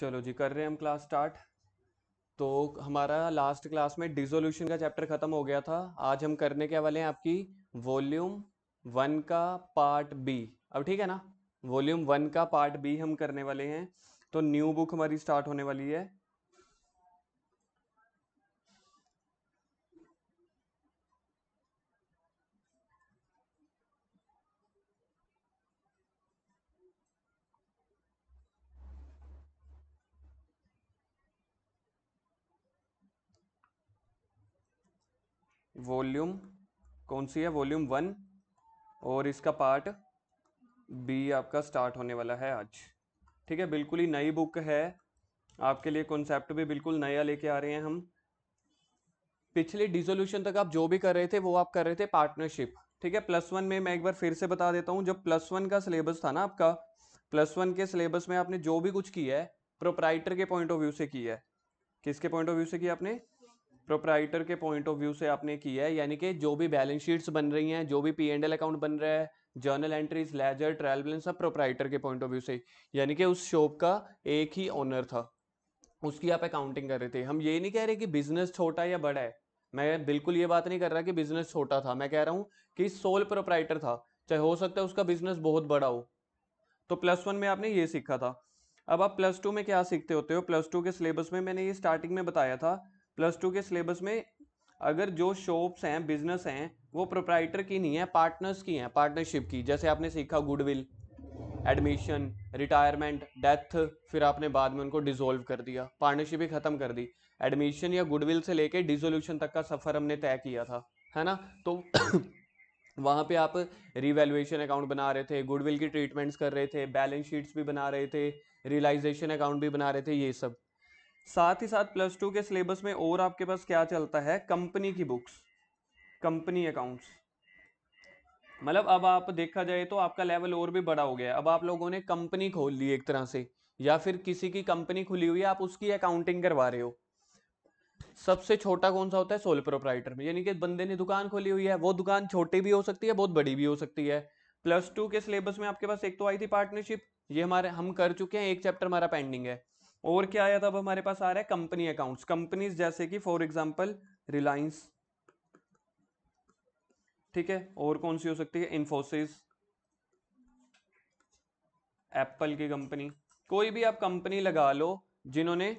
चलो जी कर रहे हैं हम क्लास स्टार्ट तो हमारा लास्ट क्लास में डिजोल्यूशन का चैप्टर खत्म हो गया था आज हम करने के वाले हैं आपकी वॉल्यूम वन का पार्ट बी अब ठीक है ना वॉल्यूम वन का पार्ट बी हम करने वाले हैं तो न्यू बुक हमारी स्टार्ट होने वाली है वॉल्यूम कौन सी है वॉल्यूम वन और इसका पार्ट बी आपका स्टार्ट होने वाला है आज ठीक है बिल्कुल ही नई बुक है आपके लिए कॉन्सेप्ट भी बिल्कुल नया लेके आ रहे हैं हम पिछले डिसोल्यूशन तक आप जो भी कर रहे थे वो आप कर रहे थे पार्टनरशिप ठीक है प्लस वन में मैं एक बार फिर से बता देता हूँ जब प्लस वन का सिलेबस था ना आपका प्लस वन के सिलेबस में आपने जो भी कुछ किया है प्रोपराइटर के पॉइंट ऑफ व्यू से किया है किसके पॉइंट ऑफ व्यू से किया आपने प्रोपराइटर के पॉइंट ऑफ व्यू से आपने किया है यानी कि जो भी बैलेंस शीट्स बन रही हैं जो भी पी एंड एल अकाउंट बन रहा है journal entries ledger trial balance सब प्रोपराइटर के पॉइंट ऑफ व्यू से यानी कि उस शॉप का एक ही ओनर था उसकी आप अकाउंटिंग कर रहे थे हम ये नहीं कह रहे कि बिजनेस छोटा या बड़ा है मैं बिल्कुल ये बात नहीं कर रहा कि बिजनेस छोटा था मैं कह रहा हूँ कि सोल प्रोपराइटर था चाहे हो सकता है उसका बिजनेस बहुत बड़ा हो तो प्लस वन में आपने ये सीखा था अब आप प्लस टू में क्या सीखते होते हो प्लस टू के सिलेबस में मैंने ये स्टार्टिंग में बताया था प्लस टू के सिलेबस में अगर जो शॉप्स हैं बिजनेस हैं वो प्रोप्राइटर की नहीं है पार्टनर्स की हैं पार्टनरशिप की जैसे आपने सीखा गुडविल एडमिशन रिटायरमेंट डेथ फिर आपने बाद में उनको डिजोल्व कर दिया पार्टनरशिप ही ख़त्म कर दी एडमिशन या गुडविल से लेके डिजोल्यूशन तक का सफ़र हमने तय किया था है ना तो वहाँ पे आप रिवैल्यूएशन अकाउंट बना रहे थे गुडविल की ट्रीटमेंट्स कर रहे थे बैलेंस शीट्स भी बना रहे थे रियलाइजेशन अकाउंट भी बना रहे थे ये सब साथ ही साथ प्लस टू के सिलेबस में और आपके पास क्या चलता है कंपनी की बुक्स कंपनी अकाउंट्स मतलब अब आप देखा जाए तो आपका लेवल और भी बड़ा हो गया अब आप लोगों ने कंपनी खोल ली एक तरह से या फिर किसी की कंपनी खुली हुई है आप उसकी अकाउंटिंग करवा रहे हो सबसे छोटा कौन सा होता है सोल प्रोपराइटर में यानी कि बंदे ने दुकान खोली हुई है वो दुकान छोटी भी हो सकती है बहुत बड़ी भी हो सकती है प्लस टू के सिलेबस में आपके पास एक तो आई थी पार्टनरशिप ये हमारे हम कर चुके हैं एक चैप्टर हमारा पेंडिंग है और क्या आया था अब हमारे पास आ रहा है कंपनी अकाउंट्स कंपनीज जैसे कि फॉर एग्जाम्पल रिलायंस ठीक है और कौन सी हो सकती है इन्फोसिस एप्पल की कंपनी कोई भी आप कंपनी लगा लो जिन्होंने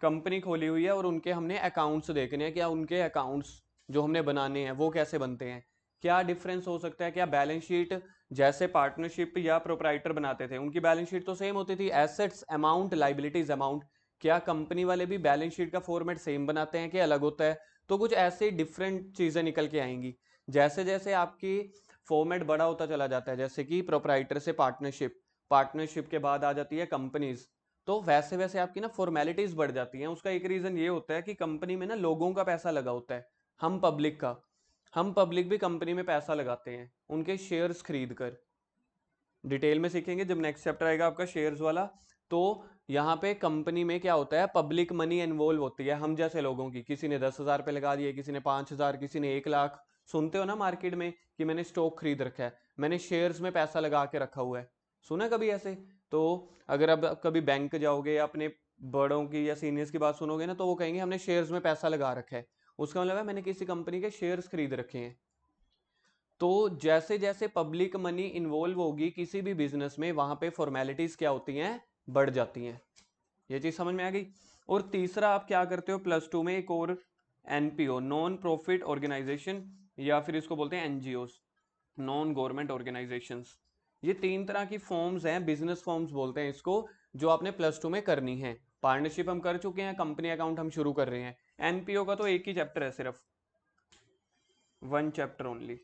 कंपनी खोली हुई है और उनके हमने अकाउंट्स देखने हैं क्या उनके अकाउंट्स जो हमने बनाने हैं वो कैसे बनते हैं क्या डिफरेंस हो सकता है क्या बैलेंस शीट जैसे पार्टनरशिप या प्रोपराइटर बनाते थे उनकी बैलेंस शीट तो सेम होती थी एसेट्स अमाउंट लाइबिलिटीज अमाउंट क्या कंपनी वाले भी बैलेंस शीट का फॉर्मेट सेम बनाते हैं कि अलग होता है तो कुछ ऐसे डिफरेंट चीज़ें निकल के आएंगी जैसे जैसे आपकी फॉर्मेट बड़ा होता चला जाता है जैसे कि प्रोपराइटर से पार्टनरशिप पार्टनरशिप के बाद आ जाती है कंपनीज तो वैसे वैसे आपकी ना फॉर्मेलिटीज़ बढ़ जाती हैं उसका एक रीज़न ये होता है कि कंपनी में ना लोगों का पैसा लगा होता है हम पब्लिक का हम पब्लिक भी कंपनी में पैसा लगाते हैं उनके शेयर्स खरीद कर डिटेल में सीखेंगे जब नेक्स्ट चैप्टर आएगा आपका शेयर्स वाला तो यहाँ पे कंपनी में क्या होता है पब्लिक मनी इन्वॉल्व होती है हम जैसे लोगों की किसी ने दस हज़ार रुपये लगा दिए किसी ने पाँच हज़ार किसी ने एक लाख सुनते हो ना मार्केट में कि मैंने स्टॉक खरीद रखा है मैंने शेयर्स में पैसा लगा के रखा हुआ है सुना कभी ऐसे तो अगर अब कभी बैंक जाओगे या अपने बड़ों की या सीनियर्स की बात सुनोगे ना तो वो कहेंगे हमने शेयर्स में पैसा लगा रखा है उसका मतलब है मैंने किसी कंपनी के शेयर्स खरीद रखे हैं तो जैसे जैसे पब्लिक मनी इन्वॉल्व होगी किसी भी बिजनेस में वहां पे फॉर्मेलिटीज़ क्या होती हैं बढ़ जाती हैं ये चीज़ समझ में आ गई और तीसरा आप क्या करते हो प्लस टू में एक और एन नॉन प्रॉफिट ऑर्गेनाइजेशन या फिर इसको बोलते हैं एनजीओ नॉन गवर्नमेंट ऑर्गेनाइजेशन ये तीन तरह की फॉर्म्स हैं बिजनेस फॉर्म्स बोलते हैं इसको जो आपने प्लस टू में करनी है पार्टनरशिप हम कर चुके हैं कंपनी अकाउंट हम शुरू कर रहे हैं एनपीओ का तो एक ही चैप्टर है सिर्फ वन चैप्टर ओनली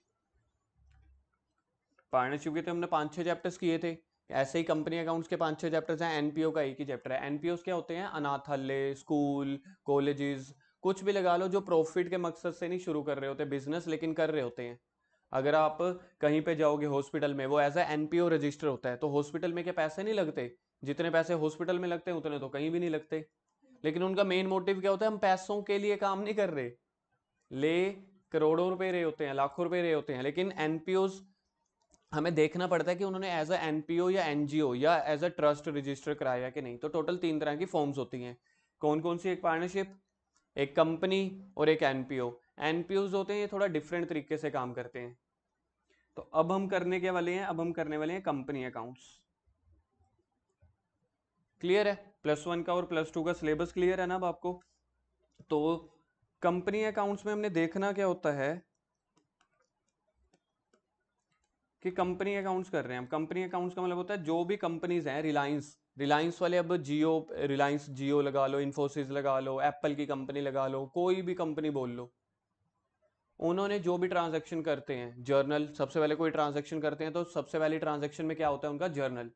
पार्टनरशिप के तो हमने पांच छह चैप्टर्स किए थे ऐसे ही कंपनी अकाउंट्स के पांच छह चैप्टर्स हैं एनपीओ का एक ही चैप्टर है एनपीओ क्या होते हैं अनाथालय स्कूल कॉलेजेस कुछ भी लगा लो जो प्रॉफिट के मकसद से नहीं शुरू कर रहे होते बिजनेस लेकिन कर रहे होते हैं अगर आप कहीं पे जाओगे हॉस्पिटल में वो एज ए एनपीओ रजिस्टर होता है तो हॉस्पिटल में क्या पैसे नहीं लगते जितने पैसे हॉस्पिटल में लगते हैं उतने तो कहीं भी नहीं लगते लेकिन उनका मेन मोटिव क्या होता है हम पैसों के लिए काम नहीं कर रहे ले करोड़ों रुपए रहे होते हैं लाखों रुपए रहे होते हैं लेकिन एनपीओ हमें देखना पड़ता है कि उन्होंने एज अ एनपीओ या एनजीओ या एज अ ट्रस्ट रजिस्टर कराया कि नहीं तो टोटल तीन तरह की फॉर्म्स होती हैं कौन कौन सी एक पार्टनरशिप एक कंपनी और एक एनपीओ एनपीओज होते हैं ये थोड़ा डिफरेंट तरीके से काम करते हैं तो अब हम करने के वाले हैं अब हम करने वाले हैं कंपनी अकाउंट्स क्लियर है प्लस वन का और प्लस टू का सिलेबस क्लियर है ना अब आपको तो कंपनी अकाउंट्स में हमने देखना क्या होता है कि कंपनी अकाउंट्स कर रहे हैं हम कंपनी अकाउंट्स का मतलब होता है जो भी कंपनीज हैं रिलायंस रिलायंस वाले अब जियो रिलायंस जियो लगा लो इन्फोसिस लगा लो एप्पल की कंपनी लगा लो कोई भी कंपनी बोल लो उन्होंने जो भी ट्रांजैक्शन करते हैं जर्नल सबसे पहले कोई ट्रांजैक्शन करते हैं तो सबसे पहले ट्रांजैक्शन में क्या होता है उनका जर्नल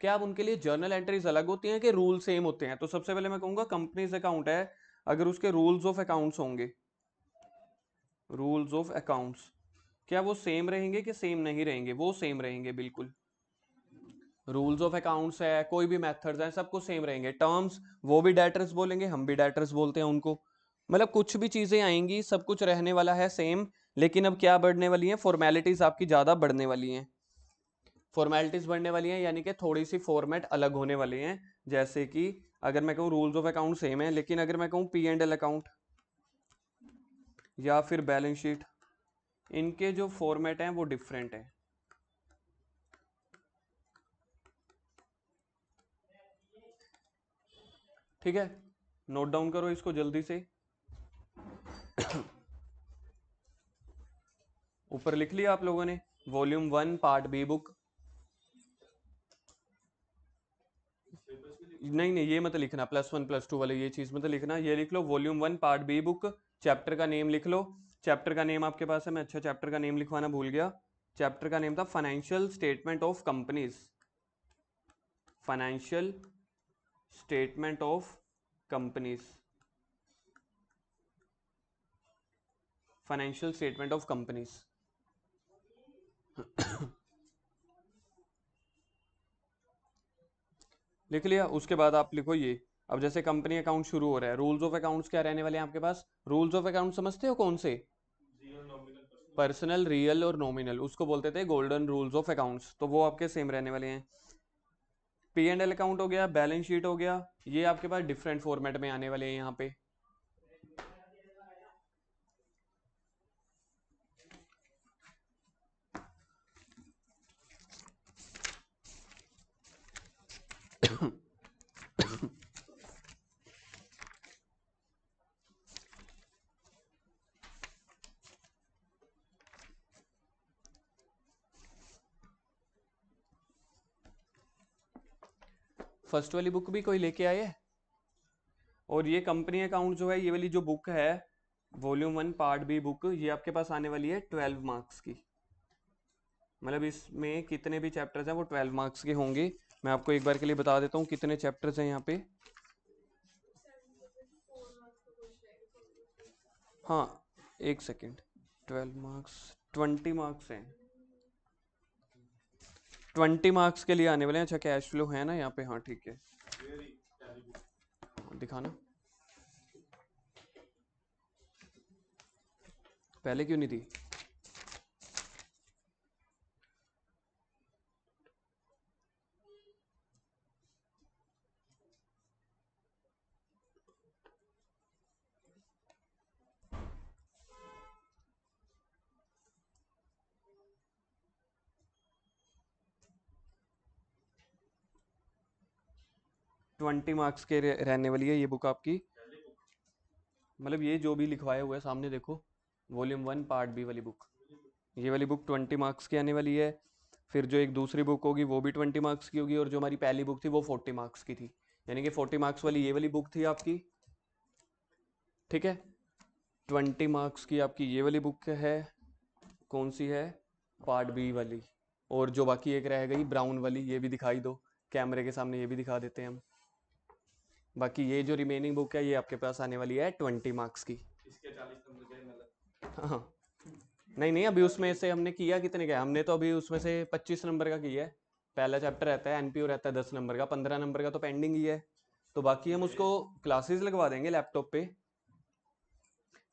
क्या अब उनके लिए जर्नल एंट्रीज अलग होती हैं कि रूल सेम होते हैं तो सबसे पहले मैं कहूंगा कंपनीज अकाउंट है अगर उसके रूल्स ऑफ अकाउंट्स होंगे रूल्स ऑफ अकाउंट्स क्या वो सेम रहेंगे कि सेम नहीं रहेंगे वो सेम रहेंगे बिल्कुल रूल्स ऑफ अकाउंट्स है कोई भी मेथड्स हैं सबको सेम रहेंगे टर्म्स वो भी डेटर्स बोलेंगे हम भी डेटर्स बोलते हैं उनको मतलब कुछ भी चीज़ें आएंगी सब कुछ रहने वाला है सेम लेकिन अब क्या बढ़ने वाली हैं फॉर्मेलिटीज़ आपकी ज़्यादा बढ़ने वाली हैं फॉर्मेलिटीज़ बढ़ने वाली हैं यानी कि थोड़ी सी फॉर्मेट अलग होने वाली हैं जैसे कि अगर मैं कहूँ रूल्स ऑफ अकाउंट सेम है लेकिन अगर मैं कहूँ पी एंड एल अकाउंट या फिर बैलेंस शीट इनके जो फॉर्मेट हैं वो डिफरेंट हैं ठीक है नोट डाउन करो इसको जल्दी से ऊपर लिख लिया आप लोगों ने volume one part B book नहीं नहीं ये मत लिखना प्लस वन प्लस टू वाले ये चीज़ मत लिखना ये लिख लो volume one part B book chapter का नेम लिख लो चैप्टर का नेम आपके पास है मैं अच्छा चैप्टर का नेम लिखवाना भूल गया चैप्टर का नेम था financial statement of companies financial statement of companies financial statement of companies लिख लिया उसके बाद आप लिखो ये अब जैसे कंपनी अकाउंट शुरू हो रहा है रूल्स ऑफ अकाउंट्स क्या रहने वाले हैं आपके पास रूल्स ऑफ अकाउंट समझते हो कौन से पर्सनल रियल और नॉमिनल उसको बोलते थे गोल्डन रूल्स ऑफ अकाउंट्स तो वो आपके सेम रहने वाले हैं पी एंड एल अकाउंट हो गया बैलेंस शीट हो गया ये आपके पास डिफरेंट फॉर्मेट में आने वाले हैं यहाँ पे फर्स्ट वाली बुक भी कोई लेके आए और ये कंपनी अकाउंट जो है ये वाली जो बुक है volume one part B book ये आपके पास आने वाली है ट्वेल्व मार्क्स की मतलब इसमें कितने भी चैप्टर्स हैं वो ट्वेल्व मार्क्स के होंगे मैं आपको एक बार के लिए बता देता हूँ कितने चैप्टर्स हैं यहाँ पे हाँ एक second twelve marks twenty marks हैं ट्वेंटी मार्क्स के लिए आने वाले हैं अच्छा कैश फ्लो है ना यहाँ पे हाँ ठीक है हाँ, दिखाना पहले क्यों नहीं थी ट्वेंटी मार्क्स के रहने वाली है ये बुक आपकी मतलब ये जो भी लिखवाया हुआ है सामने देखो वॉल्यूम वन पार्ट बी वाली बुक ये वाली बुक ट्वेंटी मार्क्स की आने वाली है फिर जो एक दूसरी बुक होगी वो भी ट्वेंटी मार्क्स की होगी और जो हमारी पहली बुक थी वो फोर्टी मार्क्स की थी यानी कि फोर्टी मार्क्स वाली ये वाली बुक थी आपकी ठीक है ट्वेंटी मार्क्स की आपकी ये वाली बुक है कौन सी है पार्ट बी वाली और जो बाकी एक रह गई ब्राउन वाली ये भी दिखाई दो कैमरे के सामने ये भी दिखा देते हैं हम बाकी ये जो रिमेनिंग बुक है ये आपके पास आने वाली है ट्वेंटी मार्क्स की इसके तो हाँ नहीं नहीं अभी उसमें से हमने किया कितने का हमने तो अभी उसमें से पच्चीस नंबर का किया है पहला चैप्टर रहता है एनपीओ रहता है दस नंबर का पंद्रह नंबर का तो पेंडिंग ही है तो बाकी हम उसको क्लासेस लगवा देंगे लैपटॉप पे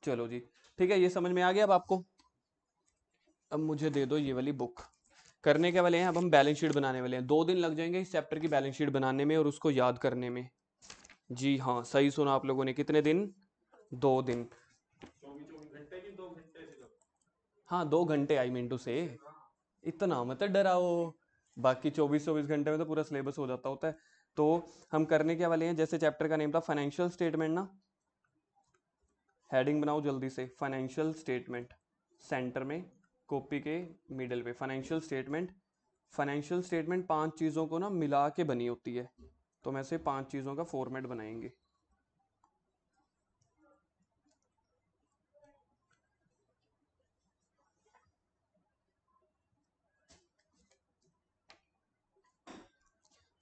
चलो जी ठीक है ये समझ में आ गया अब आपको अब मुझे दे दो ये वाली बुक करने के वाले हैं अब हम बैलेंस शीट बनाने वाले हैं दो दिन लग जाएंगे इस चैप्टर की बैलेंस शीट बनाने में और उसको याद करने में जी हाँ सही सुना आप लोगों ने कितने दिन दो दिन हाँ दो घंटे आई मीन टू से इतना मतलब डराओ बाकी चौबीस चौबीस घंटे में तो पूरा सिलेबस हो जाता होता है तो हम करने क्या वाले हैं जैसे चैप्टर का नेम था फाइनेंशियल स्टेटमेंट ना हेडिंग बनाओ जल्दी से फाइनेंशियल स्टेटमेंट सेंटर में कॉपी के मिडल पे फाइनेंशियल स्टेटमेंट फाइनेंशियल स्टेटमेंट पांच चीज़ों को ना मिला के बनी होती है तो हम ऐसे पांच चीज़ों का फॉर्मेट बनाएंगे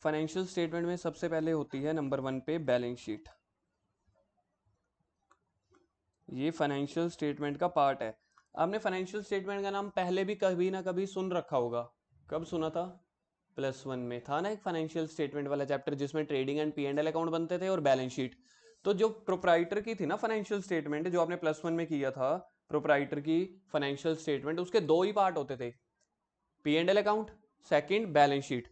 फाइनेंशियल स्टेटमेंट में सबसे पहले होती है नंबर वन पे बैलेंस शीट ये फाइनेंशियल स्टेटमेंट का पार्ट है आपने फाइनेंशियल स्टेटमेंट का नाम पहले भी कभी ना कभी सुन रखा होगा कब सुना था प्लस वन में था ना एक फाइनेंशियल स्टेटमेंट वाला चैप्टर जिसमें trading and P and L account बनते थे और बैलेंस शीट तो जो प्रोपराइटर की थी ना फाइनेंशियल स्टेटमेंट जो आपने प्लस वन में किया था प्रोपराइटर की फाइनेंशियल स्टेटमेंट उसके दो ही पार्ट होते थे P and L account second balance sheet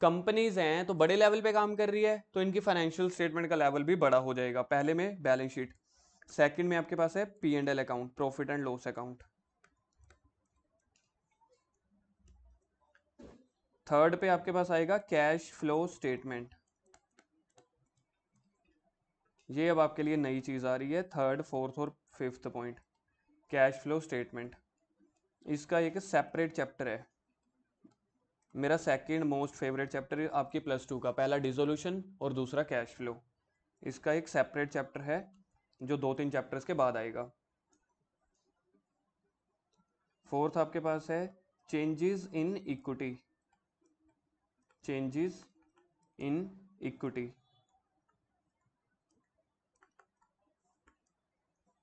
companies हैं तो बड़े लेवल पे काम कर रही है तो इनकी फाइनेंशियल स्टेटमेंट का लेवल भी बड़ा हो जाएगा पहले में बैलेंस शीट सेकेंड में आपके पास है P and L account profit and loss account third पे आपके पास आएगा कैश फ्लो स्टेटमेंट ये अब आपके लिए नई चीज़ आ रही है थर्ड फोर्थ और fifth point cash flow statement इसका एक सेपरेट चैप्टर है मेरा सेकंड मोस्ट फेवरेट चैप्टर आपकी प्लस टू का पहला डिजोल्यूशन और दूसरा कैश फ्लो इसका एक सेपरेट चैप्टर है जो दो तीन चैप्टर्स के बाद आएगा फोर्थ आपके पास है changes in equity changes in equity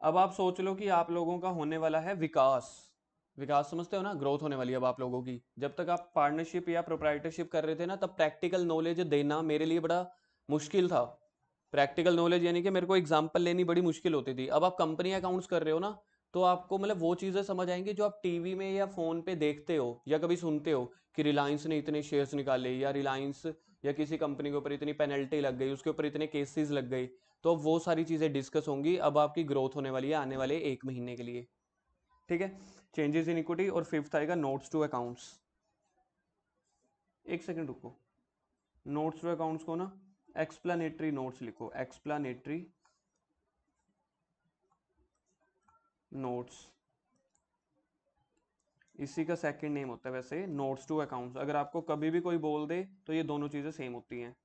अब आप सोच लो कि आप लोगों का होने वाला है विकास विकास समझते हो ना ग्रोथ होने वाली है अब आप लोगों की जब तक आप पार्टनरशिप या प्रोप्राइटरशिप कर रहे थे ना तब प्रैक्टिकल नॉलेज देना मेरे लिए बड़ा मुश्किल था प्रैक्टिकल नॉलेज यानी कि मेरे को एग्जाम्पल लेनी बड़ी मुश्किल होती थी अब आप कंपनी अकाउंट्स कर रहे हो ना तो आपको मतलब वो चीज़ें समझ आएंगी जो आप टीवी में या फ़ोन पे देखते हो या कभी सुनते हो कि रिलायंस ने इतने शेयर्स निकाले या रिलायंस या किसी कंपनी के ऊपर इतनी पेनल्टी लग गई उसके ऊपर इतने केसेस लग गई तो वो सारी चीज़ें डिस्कस होंगी अब आपकी ग्रोथ होने वाली है आने वाले एक महीने के लिए ठीक है चेंजेस इन इक्विटी और फिफ्थ आएगा नोट्स टू अकाउंट्स एक सेकेंड रुको नोट्स टू अकाउंट्स को ना एक्सप्लानेटरी नोट्स लिखो एक्सप्लानेटरी नोट्स इसी का सेकंड नेम होता है वैसे नोट्स टू अकाउंट्स अगर आपको कभी भी कोई बोल दे तो ये दोनों चीज़ें सेम होती हैं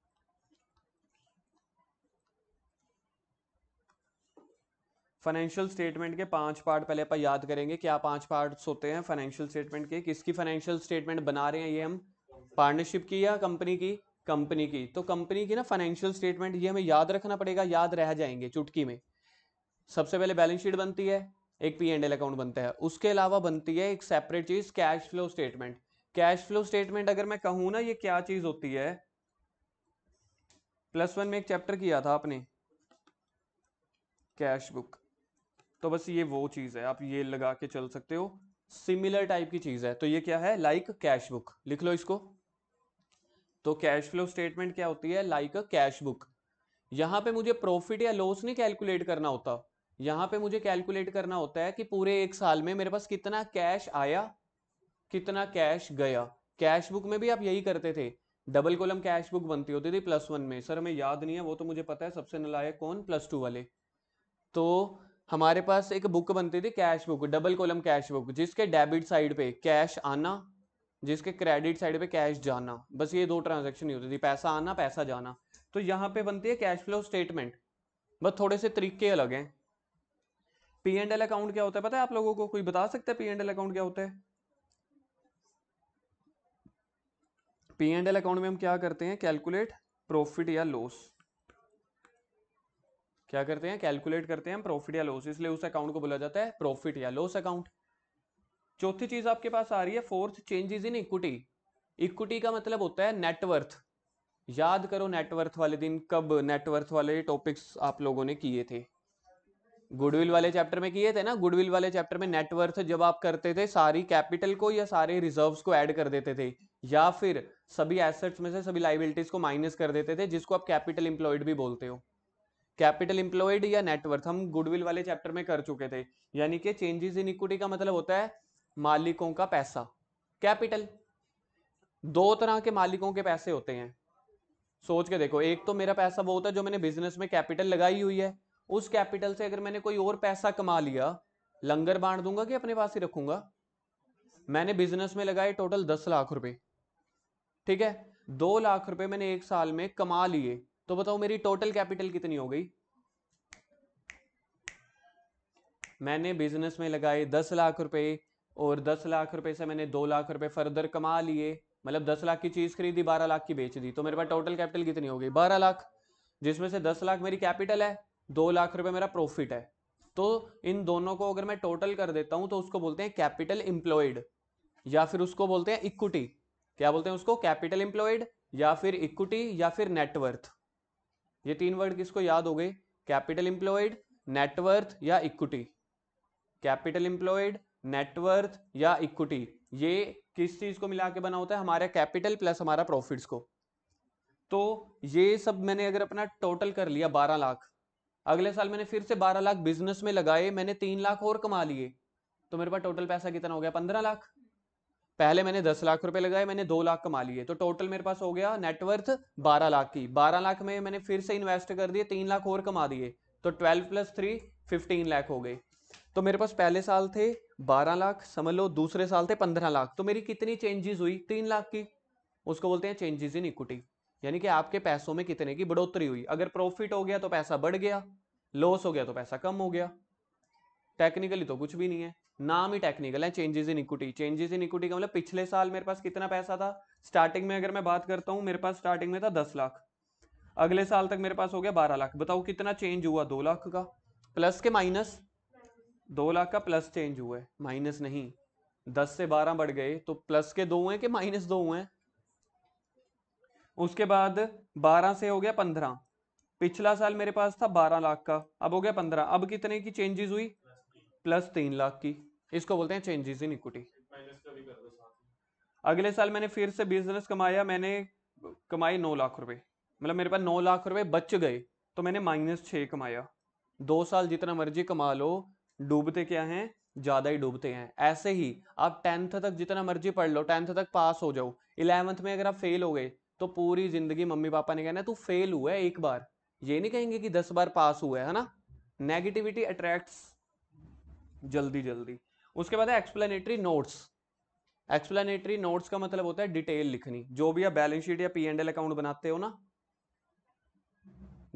फाइनेंशियल स्टेटमेंट के पांच पार्ट पहले अपन याद करेंगे क्या पांच पार्ट्स होते हैं फाइनेंशियल स्टेटमेंट के किसकी फाइनेंशियल स्टेटमेंट बना रहे हैं ये हम पार्टनरशिप की या कंपनी की कंपनी की तो कंपनी की ना फाइनेंशियल स्टेटमेंट ये हमें याद रखना पड़ेगा याद रह जाएंगे चुटकी में सबसे पहले बैलेंस शीट बनती है एक पी एंड एल अकाउंट बनता है उसके अलावा बनती है एक सेपरेट चीज़ cash flow statement cash flow statement अगर मैं कहूँ ना ये क्या चीज़ होती है प्लस वन में एक चैप्टर किया था आपने कैश बुक तो बस ये वो चीज़ है आप ये लगा के चल सकते हो सिमिलर टाइप की चीज़ है तो ये क्या है लाइक कैश बुक लिख लो इसको तो कैश फ्लो स्टेटमेंट क्या होती है लाइक कैश बुक यहां पे मुझे प्रॉफिट या लॉस नहीं कैलकुलेट करना होता यहाँ पे मुझे कैलकुलेट करना होता है कि पूरे एक साल में मेरे पास कितना कैश आया कितना कैश गया कैश बुक में भी आप यही करते थे डबल कॉलम कैश बुक बनती होती थी प्लस वन में सर हमें याद नहीं है वो तो मुझे पता है सबसे नलायक कौन प्लस टू वाले तो हमारे पास एक बुक बनती थी cash book double column cash book जिसके डेबिट साइड पे कैश आना जिसके क्रेडिट साइड पे कैश जाना बस ये दो ट्रांजेक्शन ही होती थी पैसा आना पैसा जाना तो यहाँ पे बनती है कैश फ्लो स्टेटमेंट बस थोड़े से तरीके अलग हैं पी एंड एल अकाउंट क्या होता है पता है आप लोगों को कोई बता सकता है पी एंड एल अकाउंट क्या होता है पी एंड एल अकाउंट में हम क्या करते हैं कैलकुलेट प्रॉफिट या लॉस क्या करते हैं कैलकुलेट करते हैं हम प्रॉफिट या लॉस इसलिए उस अकाउंट को बोला जाता है प्रॉफिट या लॉस अकाउंट चौथी चीज आपके पास आ रही है fourth changes in equity equity का मतलब होता है नेटवर्थ याद करो नेटवर्थ वाले दिन कब नेटवर्थ वाले टॉपिक्स आप लोगों ने किए थे गुडविल वाले चैप्टर में किए थे ना गुडविल वाले चैप्टर में नेटवर्थ जब आप करते थे सारी कैपिटल को या सारे रिजर्व्स को ऐड कर देते थे या फिर सभी एसेट्स में से सभी लाइबिलिटीज को माइनस कर देते थे जिसको आप कैपिटल इंप्लॉयड भी बोलते हो कैपिटल इंप्लॉयड या नेटवर्थ हम गुडविल वाले चैप्टर में कर चुके थे यानी कि चेंजेस इन इक्विटी का मतलब होता है मालिकों का पैसा कैपिटल दो तरह के मालिकों के पैसे होते हैं सोच के देखो एक तो मेरा पैसा वो होता है जो मैंने बिजनेस में कैपिटल लगाई हुई है उस कैपिटल से अगर मैंने कोई और पैसा कमा लिया लंगर बांट दूंगा कि अपने पास ही रखूंगा मैंने बिजनेस में लगाए टोटल दस लाख रुपए ठीक है दो लाख रुपए मैंने एक साल में कमा लिए तो बताओ मेरी टोटल कैपिटल कितनी हो गई मैंने बिजनेस में लगाए दस लाख रुपए और दस लाख रुपए से मैंने दो लाख रुपए फर्दर कमा लिए मतलब दस लाख की चीज खरीदी बारह लाख की बेच दी तो मेरे पास टोटल कैपिटल कितनी हो गई बारह लाख जिसमें से दस लाख मेरी कैपिटल है दो लाख रुपए मेरा प्रॉफिट है तो इन दोनों को अगर मैं टोटल कर देता हूं तो उसको बोलते हैं कैपिटल इंप्लॉयड या फिर उसको बोलते हैं इक्विटी क्या बोलते हैं उसको कैपिटल इंप्लॉयड या फिर इक्विटी या फिर नेटवर्थ ये तीन वर्ड किसको याद हो गए कैपिटल इंप्लॉयड नेटवर्थ या इक्विटी कैपिटल इंप्लॉयड नेटवर्थ या इक्विटी ये किस चीज को मिला के बना होता है हमारे कैपिटल प्लस हमारा प्रॉफिट्स को तो ये सब मैंने अगर अपना टोटल कर लिया बारह लाख अगले साल मैंने फिर से बारह लाख बिजनेस में लगाए मैंने तीन लाख और कमा लिए तो मेरे पास टोटल पैसा कितना हो गया पंद्रह लाख पहले मैंने दस लाख रुपए लगाए मैंने दो लाख कमा लिए तो टोटल मेरे पास हो गया नेटवर्थ बारह लाख की बारह लाख में मैंने फिर से इन्वेस्ट कर दिए तीन लाख और कमा दिए तो twelve plus three fifteen lakh हो गए तो मेरे पास पहले साल थे बारह लाख समझ लो दूसरे साल थे पंद्रह लाख तो मेरी कितनी चेंजेस हुई तीन लाख की उसको बोलते हैं चेंजेस इन इक्विटी यानी कि आपके पैसों में कितने की बढ़ोतरी हुई अगर प्रॉफिट हो गया तो पैसा बढ़ गया लॉस हो गया तो पैसा कम हो गया टेक्निकली तो कुछ भी नहीं है नाम ही टेक्निकल है changes in equity changes in equity का मतलब पिछले साल मेरे पास कितना पैसा था स्टार्टिंग में अगर मैं बात करता हूँ मेरे पास स्टार्टिंग में था दस लाख अगले साल तक मेरे पास हो गया बारह लाख बताओ कितना चेंज हुआ दो लाख का प्लस के माइनस दो लाख का प्लस चेंज हुआ है माइनस नहीं दस से बारह बढ़ गए तो प्लस के दो हुए कि माइनस दो हुए उसके बाद बारह से हो गया पंद्रह पिछला साल मेरे पास था बारह लाख का अब हो गया पंद्रह अब कितने की चेंजेस हुई प्लस तीन लाख की इसको बोलते हैं चेंजेस इन इक्विटी अगले साल मैंने फिर से बिजनेस कमाया मैंने कमाए नौ लाख रुपए मतलब मेरे पास नौ लाख रुपए बच गए तो मैंने माइनस छ कमाया दो साल जितना मर्जी कमा लो डूबते क्या हैं ज़्यादा ही डूबते हैं ऐसे ही आप टेंथ तक जितना मर्जी पढ़ लो टेंथ तक पास हो जाओ इलेवंथ में अगर आप फेल हो गए तो पूरी ज़िंदगी मम्मी पापा ने कहना तू फेल हुआ है एक बार ये नहीं कहेंगे कि दस बार पास हुआ है है ना नेगेटिविटी अट्रैक्ट्स जल्दी जल्दी उसके बाद है एक्सप्लेनेटरी नोट्स एक्सप्लेनेटरी नोट्स का मतलब होता है डिटेल लिखनी जो भी आप बैलेंस शीट या पी एंड एल अकाउंट बनाते हो ना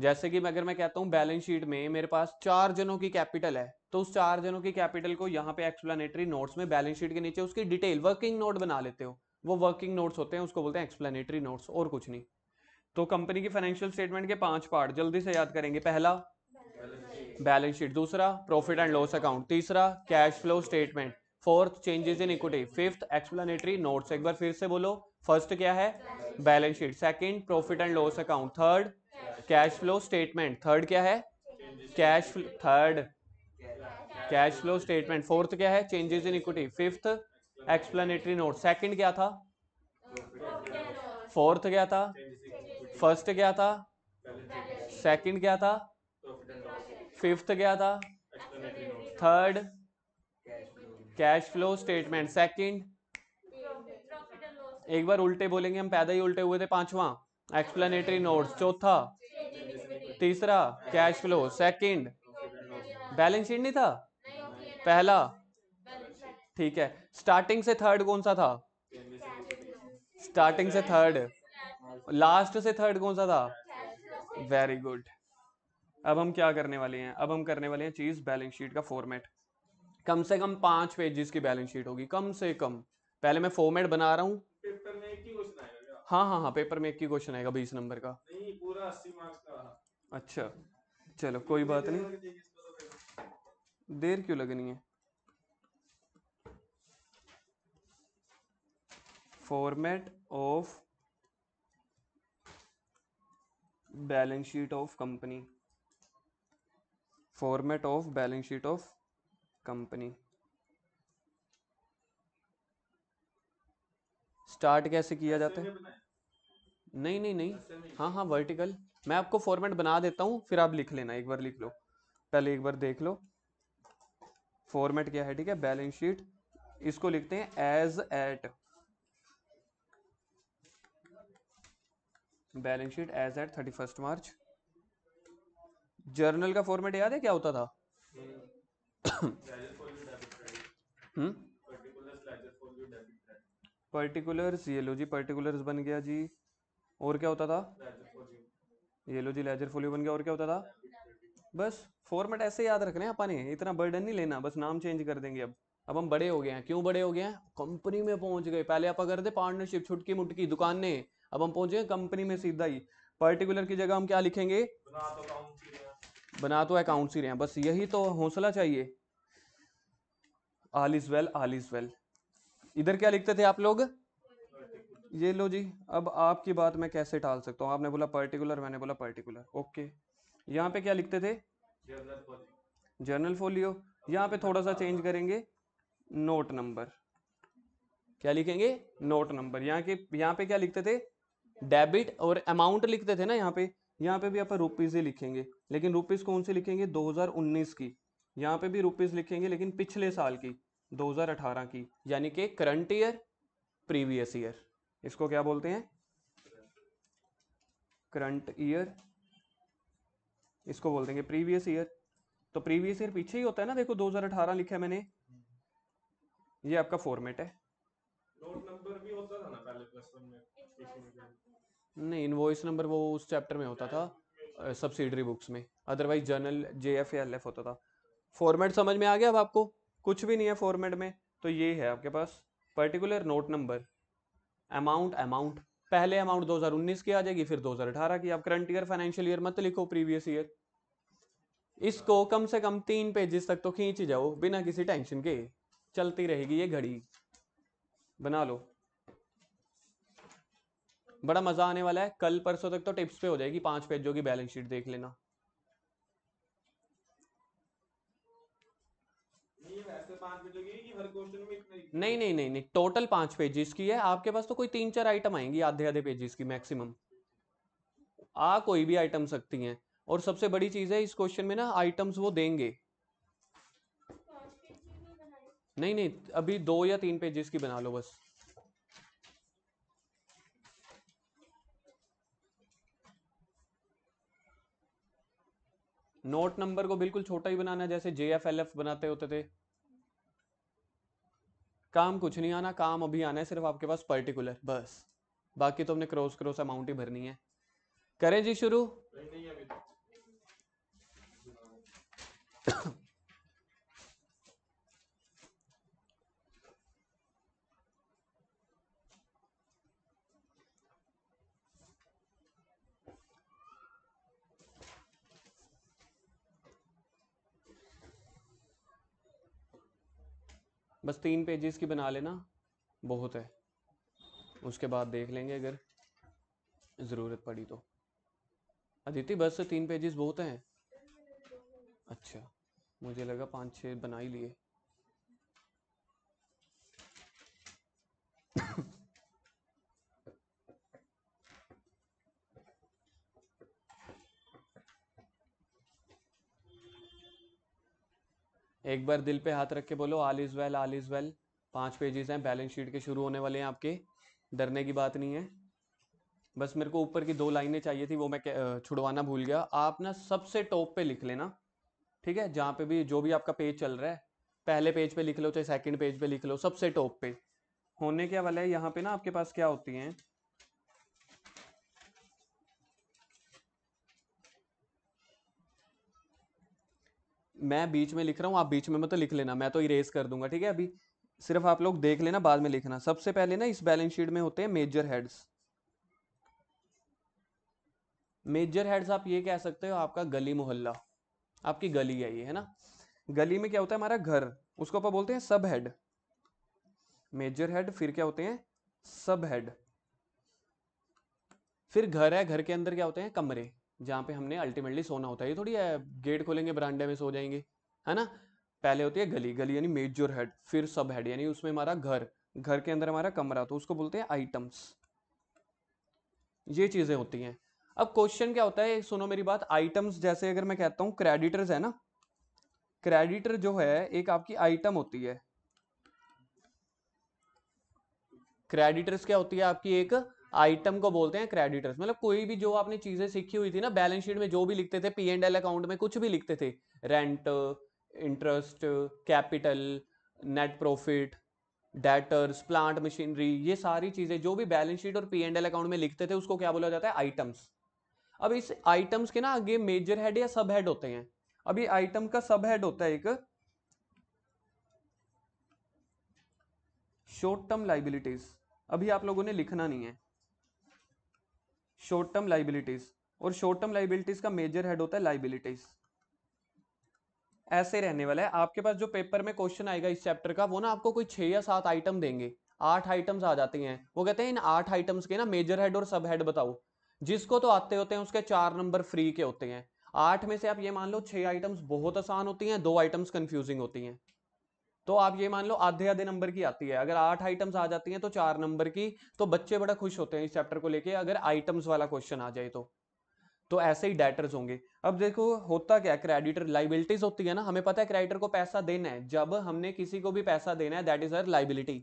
जैसे कि अगर मैं कहता हूं बैलेंस शीट में मेरे पास चार जनों की कैपिटल है तो उस चार जनों की कैपिटल को यहां पे एक्सप्लेनेटरी नोट्स में बैलेंस शीट के नीचे उसकी डिटेल वर्किंग नोट बना लेते हो वो वर्किंग नोट्स होते हैं उसको बोलते हैं एक्सप्लेनेटरी नोट्स और कुछ नहीं तो कंपनी की फाइनेंशियल स्टेटमेंट के पांच पार्ट जल्दी से याद करेंगे पहला बैलेंस शीट दूसरा प्रॉफिट एंड लॉस अकाउंट तीसरा cash flow statement fourth changes in equity fifth explanatory notes एक बार फिर से बोलो फर्स्ट क्या है balance sheet second profit and loss account third cash flow statement third क्या है cash third cash flow statement fourth क्या है changes in equity fifth explanatory note second क्या था फोर्थ क्या था फर्स्ट क्या था सेकंड क्या था फिफ्थ क्या था third cash flow statement second एक बार उल्टे बोलेंगे हम पैदा ही उल्टे हुए थे पांचवा एक्सप्लेनेटरी नोट्स चौथा तीसरा cash flow second balance sheet नहीं था पहला ठीक है स्टार्टिंग से थर्ड कौन सा था स्टार्टिंग से थर्ड लास्ट से थर्ड कौन सा था वेरी गुड अब हम क्या करने वाले हैं अब हम करने वाले हैं चीज बैलेंस शीट का फॉर्मेट कम से कम पांच पेजेस की बैलेंस शीट होगी कम से कम पहले मैं फॉर्मेट बना रहा हूँ हाँ हाँ हाँ पेपर में एक ही क्वेश्चन आएगा बीस नंबर का नहीं पूरा अस्सी मार्क्स का अच्छा चलो कोई बात नहीं देर क्यों लगनी है format of balance sheet of company format of balance sheet of company start कैसे किया जाता है नहीं नहीं नहीं हाँ हाँ वर्टिकल मैं आपको फॉर्मेट बना देता हूँ फिर आप लिख लेना एक बार लिख लो पहले एक बार देख लो फॉर्मेट क्या है ठीक है बैलेंस शीट इसको लिखते हैं as at balance sheet as at thirty first March journal का फॉर्मेट याद है क्या होता था पर्टिकुलर्स ये लो जी पर्टिकुलर्स बन गया जी और क्या होता था ये लो जी लेजर फोलियो बन गया और क्या होता था बस फॉर्मेट ऐसे याद रखने हैं अपने इतना बर्डन नहीं लेना बस नाम चेंज कर देंगे अब अब हम बड़े हो गए हैं क्यों बड़े हो गए हैं कंपनी में पहुंच गए पहले आप करते पार्टनरशिप छुटकी मुटकी दुकान ने अब हम पहुंचे कंपनी में सीधा ही पर्टिकुलर की जगह हम क्या लिखेंगे बना तो अकाउंट तो ही रहे हैं बस यही तो हौसला चाहिए all is well all is well इधर क्या लिखते थे आप लोग ये लो जी अब आपकी बात मैं कैसे टाल सकता हूँ आपने बोला पर्टिकुलर मैंने बोला पर्टिकुलर ओके यहाँ पे क्या लिखते थे जर्नल फोलियो यहाँ पे थोड़ा सा चेंज करेंगे नोट नंबर क्या लिखेंगे नोट नंबर यहाँ के यहाँ पे क्या लिखते थे डेबिट और अमाउंट लिखते थे ना यहाँ पे यहाँ पे भी आप रुपीज़ ही लिखेंगे लेकिन रुपीज़ कौन सी लिखेंगे 2019 की यहाँ पे भी रुपीज़ लिखेंगे लेकिन पिछले साल की 2018 की यानी कि करंट ईयर प्रीवियस ईयर इसको क्या बोलते हैं करंट ईयर इसको बोल देंगे प्रीवियस ईयर तो प्रीवियस ईयर पीछे ही होता है ना देखो 2018 लिखा है मैंने ये आपका फॉर्मेट है नोट नंबर भी होता था ना पहले प्लस में नहीं इन्वॉइस नंबर वो उस चैप्टर में होता था सब्सिडरी बुक्स में otherwise journal J F L F होता था फॉर्मेट समझ में आ गया अब आपको कुछ भी नहीं है फॉर्मेट में तो ये है आपके पास particular note number amount amount पहले अमाउंट 2019 की आ जाएगी फिर 2018 की आप करंट ईयर फाइनेंशियल ईयर मत लिखो प्रीवियस ईयर इसको कम से कम तीन पेजेस तक तो खींच जाओ बिना किसी टेंशन के चलती रहेगी ये घड़ी बना लो बड़ा मज़ा आने वाला है कल परसों तक तो टिप्स पे हो जाएगी पांच पेजों की बैलेंस शीट देख लेना नहीं नहीं नहीं नहीं टोटल पांच पेजेस की है आपके पास तो कोई तीन चार आइटम आएंगी आधे आधे पेजेस की मैक्सिमम आ कोई भी आइटम सकती हैं और सबसे बड़ी चीज है इस क्वेश्चन में ना आइटम्स वो देंगे नहीं नहीं अभी दो या तीन पेजेस की बना लो बस नोट नंबर को बिल्कुल छोटा ही बनाना जैसे जे एफ एल एफ बनाते होते थे काम कुछ नहीं आना काम अभी आना है सिर्फ आपके पास पर्टिकुलर बस बाकी तो हमने क्रॉस क्रॉस अमाउंट ही भरनी है करें जी शुरू बस तीन पेजेस की बना लेना बहुत है उसके बाद देख लेंगे अगर ज़रूरत पड़ी तो अदिति बस तीन पेजेस बहुत हैं अच्छा मुझे लगा पाँच छः बना ही लिए एक बार दिल पे हाथ रख के बोलो all is well all is well पाँच पेजेस हैं बैलेंस शीट के शुरू होने वाले हैं आपके डरने की बात नहीं है बस मेरे को ऊपर की दो लाइनें चाहिए थी वो मैं छुड़वाना भूल गया आप ना सबसे टॉप पे लिख लेना ठीक है जहाँ पे भी जो भी आपका पेज चल रहा है पहले पेज पे लिख लो चाहे सेकंड पेज पे लिख लो सबसे टॉप पे होने क्या वाला है यहाँ पे ना आपके पास क्या होती हैं मैं बीच में लिख रहा हूँ आप बीच में मतलब लिख लेना मैं तो इरेज कर दूंगा ठीक है अभी सिर्फ आप लोग देख लेना बाद में लिखना सबसे पहले ना इस बैलेंस शीट में होते हैं मेजर हेड्स मेजर हेड्स आप ये कह सकते हो आपका गली मोहल्ला आपकी गली है ये है ना गली में क्या होता है हमारा घर उसको आप बोलते हैं सब हेड मेजर हेड फिर क्या होते हैं सब हेड फिर घर है घर के अंदर क्या होते हैं कमरे जहाँ पे हमने अल्टीमेटली सोना होता है ये थोड़ी है गेट खोलेंगे बरांडे में सो जाएंगे है ना पहले होती है गली गली यानी मेजर हेड फिर सब हेड यानी उसमें हमारा घर घर के अंदर हमारा कमरा तो उसको बोलते हैं आइटम्स ये चीज़ें होती हैं अब क्वेश्चन क्या होता है सुनो मेरी बात आइटम्स जैसे अगर मैं कहता हूँ क्रेडिटर्स है ना क्रेडिटर जो है एक आपकी आइटम होती है क्रेडिटर्स क्या होती है आपकी एक आइटम को बोलते हैं क्रेडिटर्स मतलब कोई भी जो आपने चीजें सीखी हुई थी ना बैलेंस शीट में जो भी लिखते थे पी एंड एल अकाउंट में कुछ भी लिखते थे rent interest capital net profit debtors plant machinery ये सारी चीजें जो भी बैलेंस शीट और पी एंड एल अकाउंट में लिखते थे उसको क्या बोला जाता है आइटम्स अब इस आइटम्स के ना आगे मेजर हेड या सब हेड होते हैं अब ये आइटम का सब हेड होता है एक शॉर्ट टर्म लाइबिलिटीज अभी आप लोगों ने लिखना नहीं है शॉर्ट टर्म लाइबिलिटीज और शॉर्ट टर्म लाइबिलिटीज का मेजर हेड होता है लाइबिलिटीज ऐसे रहने वाला है आपके पास जो पेपर में क्वेश्चन आएगा इस चैप्टर का वो ना आपको कोई छह या सात आइटम देंगे आठ आइटम्स आ जाती हैं वो कहते हैं इन आठ आइटम्स के ना मेजर हेड और सब हेड बताओ जिसको तो आते होते हैं उसके चार नंबर फ्री के होते हैं आठ में से आप ये मान लो छह आइटम्स बहुत आसान होती हैं दो आइटम्स कंफ्यूजिंग होती हैं तो आप ये मान लो आधे आधे नंबर की आती है अगर आठ आइटम्स आ जाती हैं तो चार नंबर की तो बच्चे बड़ा खुश होते हैं इस चैप्टर को लेके अगर आइटम्स वाला क्वेश्चन आ जाए तो तो ऐसे ही डेटर्स होंगे अब देखो होता क्या क्रेडिटर लाइबिलिटीज होती है ना हमें पता है क्रेडिटर को पैसा देना है जब हमने किसी को भी पैसा देना है दैट इज अर लाइबिलिटी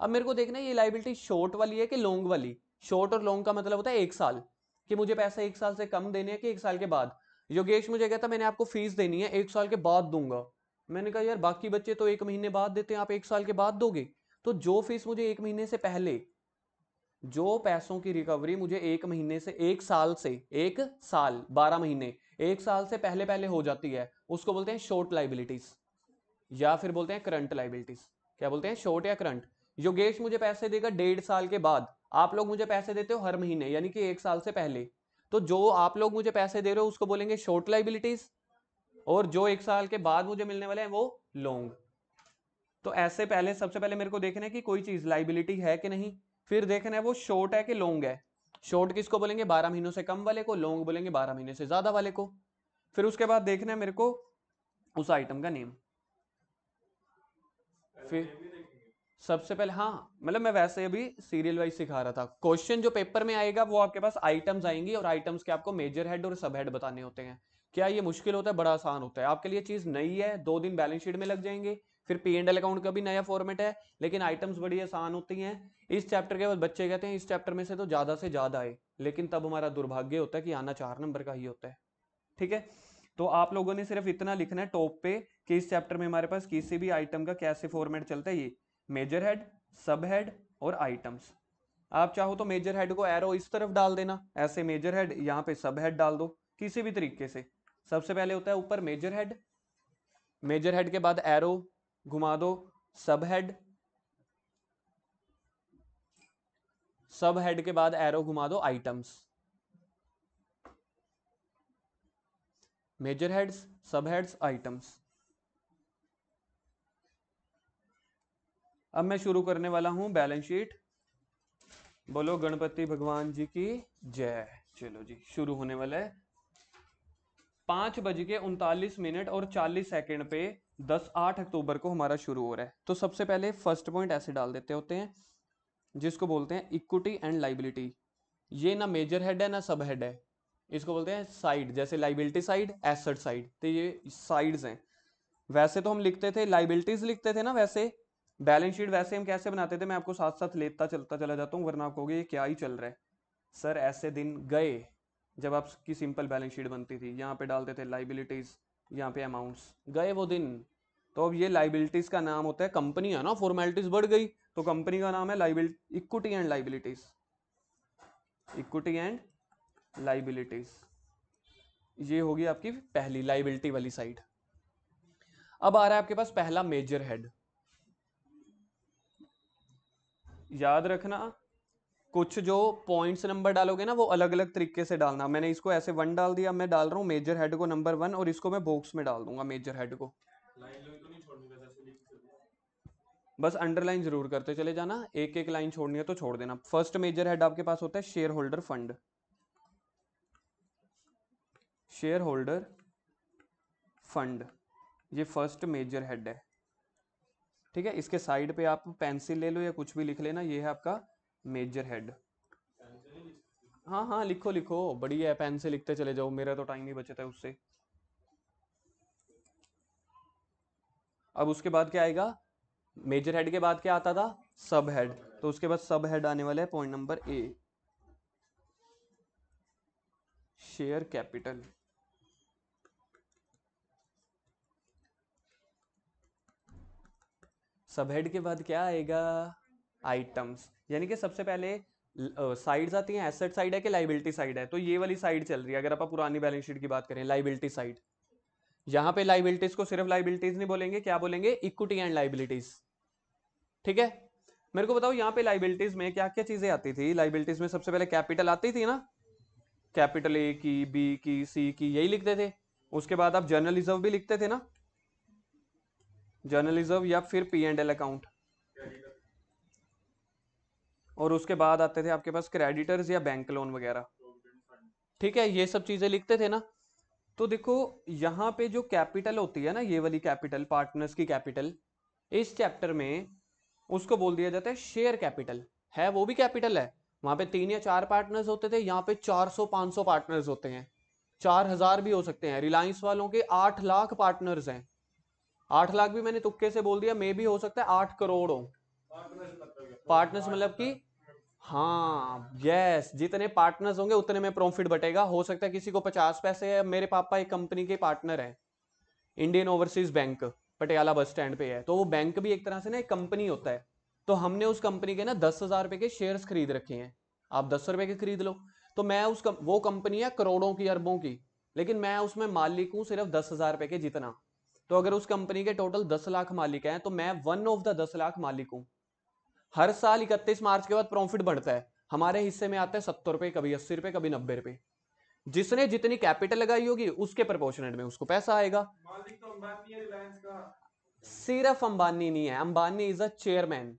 अब मेरे को देखना है ये लाइबिलिटी शॉर्ट वाली है कि लॉन्ग वाली शॉर्ट और लॉन्ग का मतलब होता है एक साल कि मुझे पैसा एक साल से कम देने है कि एक साल के बाद योगेश मुझे कहता मैंने आपको फीस देनी है एक साल के बाद दूंगा मैंने कहा यार बाकी बच्चे तो एक महीने बाद देते हैं आप एक साल के बाद दोगे तो जो फीस मुझे एक महीने से पहले जो पैसों की रिकवरी मुझे एक महीने से एक साल से एक साल बारह महीने एक साल से पहले पहले हो जाती है उसको बोलते हैं शॉर्ट लाइबिलिटीज या फिर बोलते हैं करंट लाइबिलिटीज क्या बोलते हैं शॉर्ट या करंट योगेश मुझे पैसे देगा डेढ़ साल के बाद आप लोग मुझे पैसे देते हो हर महीने यानी कि एक साल से पहले तो जो आप लोग मुझे पैसे दे रहे हो उसको बोलेंगे शॉर्ट लाइबिलिटीज और जो एक साल के बाद मुझे मिलने वाले हैं वो लॉन्ग तो ऐसे पहले सबसे पहले मेरे को देखना है कि कोई चीज़ लाइबिलिटी है कि नहीं फिर देखना है वो शॉर्ट है कि लॉन्ग है शॉर्ट किसको बोलेंगे बारह महीनों से कम वाले को लॉन्ग बोलेंगे बारह महीने से ज़्यादा वाले को फिर उसके बाद देखना है मेरे को उस आइटम का नेम फिर सबसे पहले हाँ मतलब मैं वैसे अभी सीरियल वाइज सिखा रहा था क्वेश्चन जो पेपर में आएगा वो आपके पास आइटम्स आएंगी और आइटम्स के आपको मेजर हेड और सब हेड बताने होते हैं क्या ये मुश्किल होता है बड़ा आसान होता है आपके लिए चीज़ नई है दो दिन बैलेंस शीट में लग जाएंगे फिर पी एंड एल अकाउंट का भी नया फॉर्मेट है लेकिन आइटम्स बड़ी आसान होती हैं इस चैप्टर के बाद बच्चे कहते हैं इस चैप्टर में से तो ज़्यादा से ज़्यादा आए लेकिन तब हमारा दुर्भाग्य होता है कि आना चार नंबर का ही होता है ठीक है तो आप लोगों ने सिर्फ इतना लिखना है टॉप पे कि इस चैप्टर में हमारे पास किसी भी आइटम का कैसे फॉर्मेट चलता है ये मेजर हेड सब हेड और आइटम्स आप चाहो तो मेजर हेड को एरो इस तरफ डाल देना ऐसे मेजर हेड यहाँ पे सब हेड डाल दो किसी भी तरीके से सबसे पहले होता है ऊपर मेजर हेड मेजर हेड के बाद एरो घुमा दो सब हेड सब हेड के बाद एरो घुमा दो items major heads sub heads items अब मैं शुरू करने वाला हूं बैलेंस शीट बोलो गणपति भगवान जी की जय चलो जी शुरू होने वाला है पाँच बज के उनतालीस मिनट और चालीस सेकेंड पे दस आठ अक्टूबर को हमारा शुरू हो रहा है तो सबसे पहले फर्स्ट पॉइंट ऐसे डाल देते होते हैं जिसको बोलते हैं इक्विटी एंड लाइबिलिटी ये ना मेजर हेड है ना सब हेड है इसको बोलते हैं साइड जैसे लाइबिलिटी साइड एसेट साइड तो ये साइड्स हैं वैसे तो हम लिखते थे लाइबिलिटीज लिखते थे ना वैसे बैलेंस शीट वैसे हम कैसे बनाते थे मैं आपको साथ साथ लेता चलता चला जाता हूँ वरना आप कहोगे क्या ही चल रहा है सर ऐसे दिन गए जब आपकी सिंपल बैलेंस शीट बनती थी यहाँ पे डालते थे लाइबिलिटीज़ यहाँ पे अमाउंट्स गए वो दिन तो अब ये लाइबिलिटीज़ का नाम होता है कंपनी है ना फॉर्मेलिटीज़ बढ़ गई तो कंपनी का नाम है liability equity and liabilities equity and liabilities ये होगी आपकी पहली लाइबिलिटी वाली साइड अब आ रहा है आपके पास पहला मेजर हेड याद रखना कुछ जो पॉइंट्स नंबर डालोगे ना वो अलग अलग तरीके से डालना मैंने इसको ऐसे वन डाल दिया मैं डाल रहा हूँ मेजर हेड को नंबर वन और इसको मैं बॉक्स में डाल दूंगा मेजर हेड को बस अंडरलाइन जरूर करते चले जाना एक एक लाइन छोड़नी है तो छोड़ देना फर्स्ट मेजर हेड आपके पास होता है shareholder fund shareholder fund ये फर्स्ट मेजर हेड है ठीक है इसके साइड पे आप पेंसिल ले लो या कुछ भी लिख लेना ये है आपका मेजर हेड हाँ हाँ लिखो लिखो बढ़िया है पेन से लिखते चले जाओ मेरा तो टाइम ही बचता है उससे अब उसके बाद क्या आएगा मेजर हेड के बाद क्या आता था सब हेड तो उसके बाद सब हेड आने वाला है point number A share capital सब हेड के बाद क्या आएगा आइटम्स यानी कि सबसे पहले साइड्स आती हैं एसेट साइड है कि लाइबिलिटी साइड है तो ये वाली साइड चल रही है अगर आप पुरानी बैलेंस शीट की बात करें लाइबिलिटी साइड यहाँ पे लाइबिलिटीज को सिर्फ लाइबिलिटीज नहीं बोलेंगे क्या बोलेंगे इक्विटी एंड लाइबिलिटीज ठीक है मेरे को बताओ यहाँ पे लाइबिलिटीज में क्या क्या चीजें आती थी लाइबिलिटीज में सबसे पहले कैपिटल आती थी ना कैपिटल ए की बी की सी की यही लिखते थे उसके बाद आप जर्नल रिजर्व भी लिखते थे ना जर्नल रिजर्व या फिर पी एंड एल अकाउंट और उसके बाद आते थे आपके पास क्रेडिटर्स या बैंक लोन वगैरह ठीक है ये सब चीज़ें लिखते थे ना तो देखो यहाँ पे जो कैपिटल होती है ना ये वाली कैपिटल पार्टनर्स की कैपिटल इस चैप्टर में उसको बोल दिया जाता है शेयर कैपिटल है वो भी कैपिटल है वहां पे तीन या चार पार्टनर्स होते थे यहाँ पे चार सौ पांच सौ पार्टनर्स होते हैं चार हजार भी हो सकते हैं रिलायंस वालों के आठ लाख पार्टनर्स हैं आठ लाख भी मैंने तुक्के से बोल दिया मे भी हो सकता है आठ करोड़ हो पार्टनर्स मतलब की हाँ यस जितने पार्टनर्स होंगे उतने में प्रॉफिट बटेगा हो सकता है किसी को पचास पैसे है मेरे पापा एक कंपनी के पार्टनर है Indian overseas bank Patiala bus stand पे है तो वो बैंक भी एक तरह से ना एक कंपनी होता है तो हमने उस कंपनी के ना दस हज़ार रुपए के शेयर्स खरीद रखे हैं आप दस रुपये के खरीद लो तो मैं उस कम, वो कंपनी है करोड़ों की अरबों की लेकिन मैं उसमें मालिक हूँ सिर्फ दस हज़ार रुपए के जितना तो अगर उस कंपनी के टोटल दस लाख मालिक हैं तो मैं वन ऑफ द दस लाख मालिक हूँ हर साल इकतीस मार्च के बाद प्रॉफिट बढ़ता है हमारे हिस्से में आता है सत्तर रुपये कभी अस्सी रुपये कभी नब्बे रुपये जिसने जितनी कैपिटल लगाई होगी उसके प्रपोर्शनेट में उसको पैसा आएगा सिर्फ अंबानी नहीं है अंबानी इज अ चेयरमैन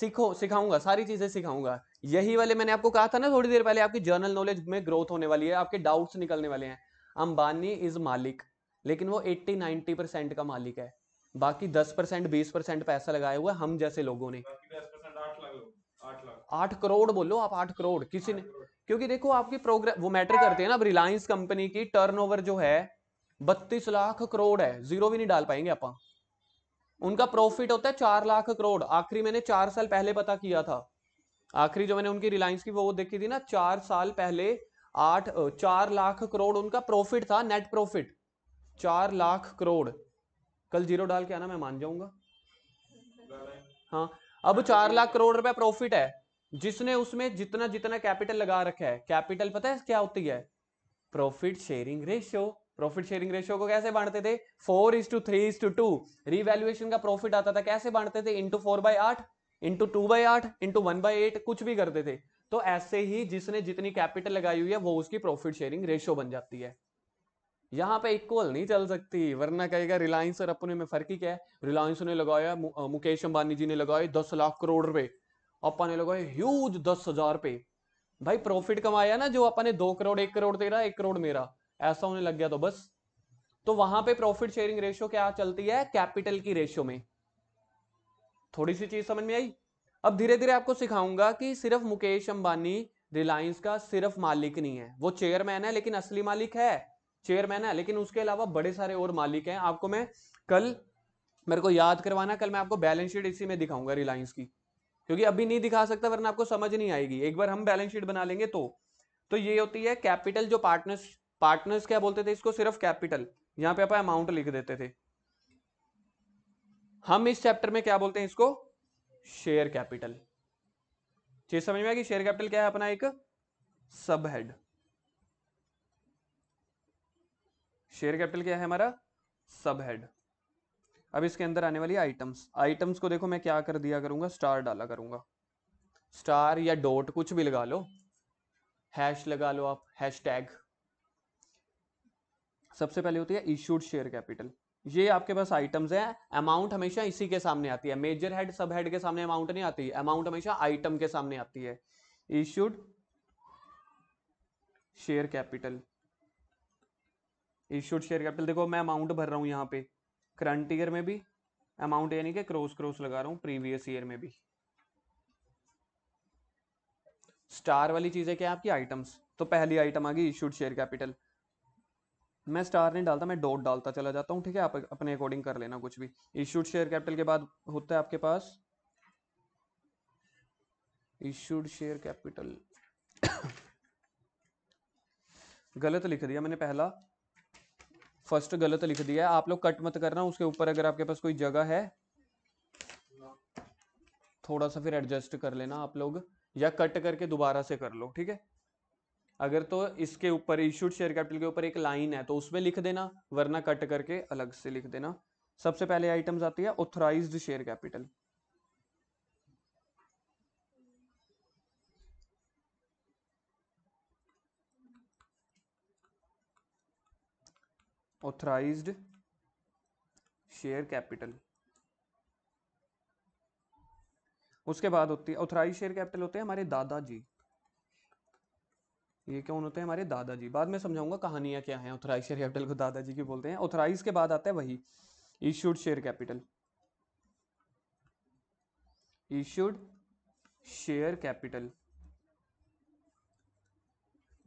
सीखो सिखाऊंगा सारी चीजें सिखाऊंगा यही वाले मैंने आपको कहा था ना थोड़ी देर पहले आपकी जर्नल नॉलेज में ग्रोथ होने वाली है आपके डाउट्स निकलने वाले हैं अंबानी इज मालिक लेकिन वो 80 90 परसेंट का मालिक है बाकी दस परसेंट बीस परसेंट पैसा लगाया हुआ हम जैसे लोगों ने आठ करोड़ बोलो आप आठ करोड़ किसी ने क्योंकि देखो आपकी प्रोग्राम वो मैटर करते हैं ना रिलायंस कंपनी की टर्नओवर जो है बत्तीस लाख करोड़ है जीरो भी नहीं डाल पाएंगे आप उनका प्रॉफिट होता है चार लाख करोड़ आखिरी मैंने चार साल पहले पता किया था आखिरी जो मैंने उनकी रिलायंस की वो देखी थी ना चार साल पहले आठ चार लाख करोड़ उनका प्रॉफिट था नेट प्रॉफिट चार लाख करोड़ कल जीरो डाल के आना मैं मान जाऊंगा हाँ अब चार लाख करोड़ रुपए प्रॉफिट है जिसने उसमें जितना जितना कैपिटल लगा रखा है कैपिटल पता है क्या होती है profit sharing ratio profit sharing ratio को कैसे बांटते थे four is to three is to two revaluation का प्रॉफिट आता था कैसे बांटते थे इंटू फोर बाई आठ इंटू टू बाई आठ इंटू वन बाई एट कुछ भी करते थे तो ऐसे ही जिसने जितनी कैपिटल लगाई हुई है वो उसकी प्रॉफिट शेयरिंग रेशियो बन जाती है यहाँ पे इक्वल नहीं चल सकती वरना कहेगा रिलायंस और अपने में फर्क ही क्या है रिलायंस ने लगाया मु, मुकेश अंबानी जी ने लगाए दस लाख करोड़ रुपए अपा ने लगाए ह्यूज दस हजार रुपए भाई प्रॉफिट कमाया ना जो अपने दो करोड़ एक करोड़ तेरा एक करोड़ मेरा ऐसा होने लग गया तो बस तो वहां पे प्रॉफिट शेयरिंग रेशियो क्या चलती है कैपिटल की रेशियो में थोड़ी सी चीज समझ में आई अब धीरे धीरे आपको सिखाऊंगा कि सिर्फ मुकेश अंबानी रिलायंस का सिर्फ मालिक नहीं है वो चेयरमैन है लेकिन असली मालिक है चेयरमैन है लेकिन उसके अलावा बड़े सारे और मालिक हैं आपको मैं कल मेरे को याद करवाना कल मैं आपको बैलेंस शीट इसी में दिखाऊंगा रिलायंस की क्योंकि अभी नहीं दिखा सकता वरना आपको समझ नहीं आएगी एक बार हम बैलेंस शीट बना लेंगे तो तो ये होती है कैपिटल जो पार्टनर्स पार्टनर्स क्या बोलते थे इसको सिर्फ कैपिटल यहाँ पे आप अमाउंट लिख देते थे हम इस चैप्टर में क्या बोलते हैं इसको शेयर कैपिटल चीज समझ में आएगी शेयर कैपिटल क्या है अपना एक सब हेड शेयर कैपिटल क्या है हमारा सब हेड अब इसके अंदर आने वाली आइटम्स आइटम्स को देखो मैं क्या कर दिया करूंगा स्टार डाला करूंगा स्टार या डॉट कुछ भी लगा लो हैश लगा लो आप हैश टैग सबसे पहले होती है इशूड शेयर कैपिटल ये आपके पास आइटम्स हैं अमाउंट हमेशा इसी के सामने आती है मेजर हेड सब हेड के सामने अमाउंट नहीं आती अमाउंट हमेशा आइटम के सामने आती है issued share capital issued share capital देखो मैं अमाउंट भर रहा हूँ यहाँ पे करंट ईयर में भी अमाउंट यानी कि क्रॉस क्रॉस लगा रहा हूँ प्रीवियस ईयर में भी स्टार वाली चीज़ है क्या आपकी आइटम्स तो पहली आइटम आ गई इशूड शेयर कैपिटल मैं स्टार नहीं डालता मैं डॉट डालता चला जाता हूँ ठीक है आप अपने अकॉर्डिंग कर लेना कुछ भी इशूड शेयर कैपिटल के बाद होता है आपके पास इशूड शेयर कैपिटल गलत लिख दिया मैंने पहला फर्स्ट गलत लिख दिया है आप लोग कट मत करना उसके ऊपर अगर आपके पास कोई जगह है थोड़ा सा फिर एडजस्ट कर लेना आप लोग या कट करके दोबारा से कर लो ठीक है अगर तो इसके ऊपर इशूड शेयर कैपिटल के ऊपर एक लाइन है तो उसमें लिख देना वरना कट करके अलग से लिख देना सबसे पहले आइटम्स आती है authorise share capital authorise share capital उसके बाद होती है ऑथराइज शेयर कैपिटल होते हैं हमारे दादाजी ये कौन होते हैं हमारे दादाजी बाद में समझाऊंगा कहानियां क्या हैं ऑथराइज शेयर कैपिटल को दादाजी की बोलते हैं ऑथराइज के बाद आता है वही issued share capital issued share capital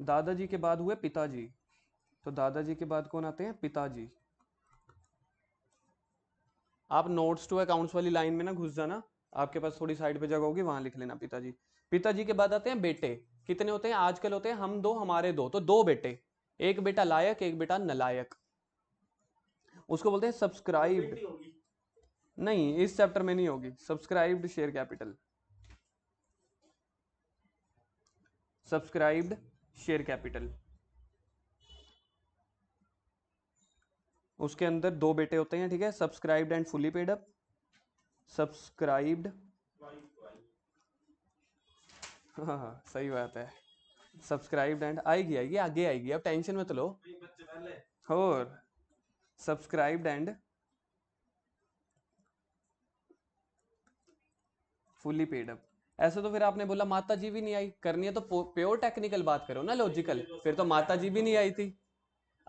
दादाजी के बाद हुए पिताजी तो दादाजी के बाद कौन आते हैं पिताजी आप नोट्स टू अकाउंट्स वाली लाइन में ना घुस जाना आपके पास थोड़ी साइड पे जगह होगी वहां लिख लेना पिताजी पिताजी के बाद आते हैं बेटे कितने होते हैं आजकल होते हैं हम दो हमारे दो तो दो बेटे एक बेटा लायक एक बेटा नलायक उसको बोलते हैं सब्सक्राइब नहीं इस चैप्टर में नहीं होगी subscribed share capital subscribed share capital उसके अंदर दो बेटे होते हैं ठीक है subscribed and fully paid up subscribed हाँ हाँ सही बात है सब्सक्राइब्ड एंड आएगी आएगी आगे आएगी अब टेंशन में तो लो और subscribed and fully paid up ऐसे तो फिर आपने बोला माता जी भी नहीं आई करनी है तो प्योर टेक्निकल बात करो ना लॉजिकल फिर तो माता जी भी नहीं आई थी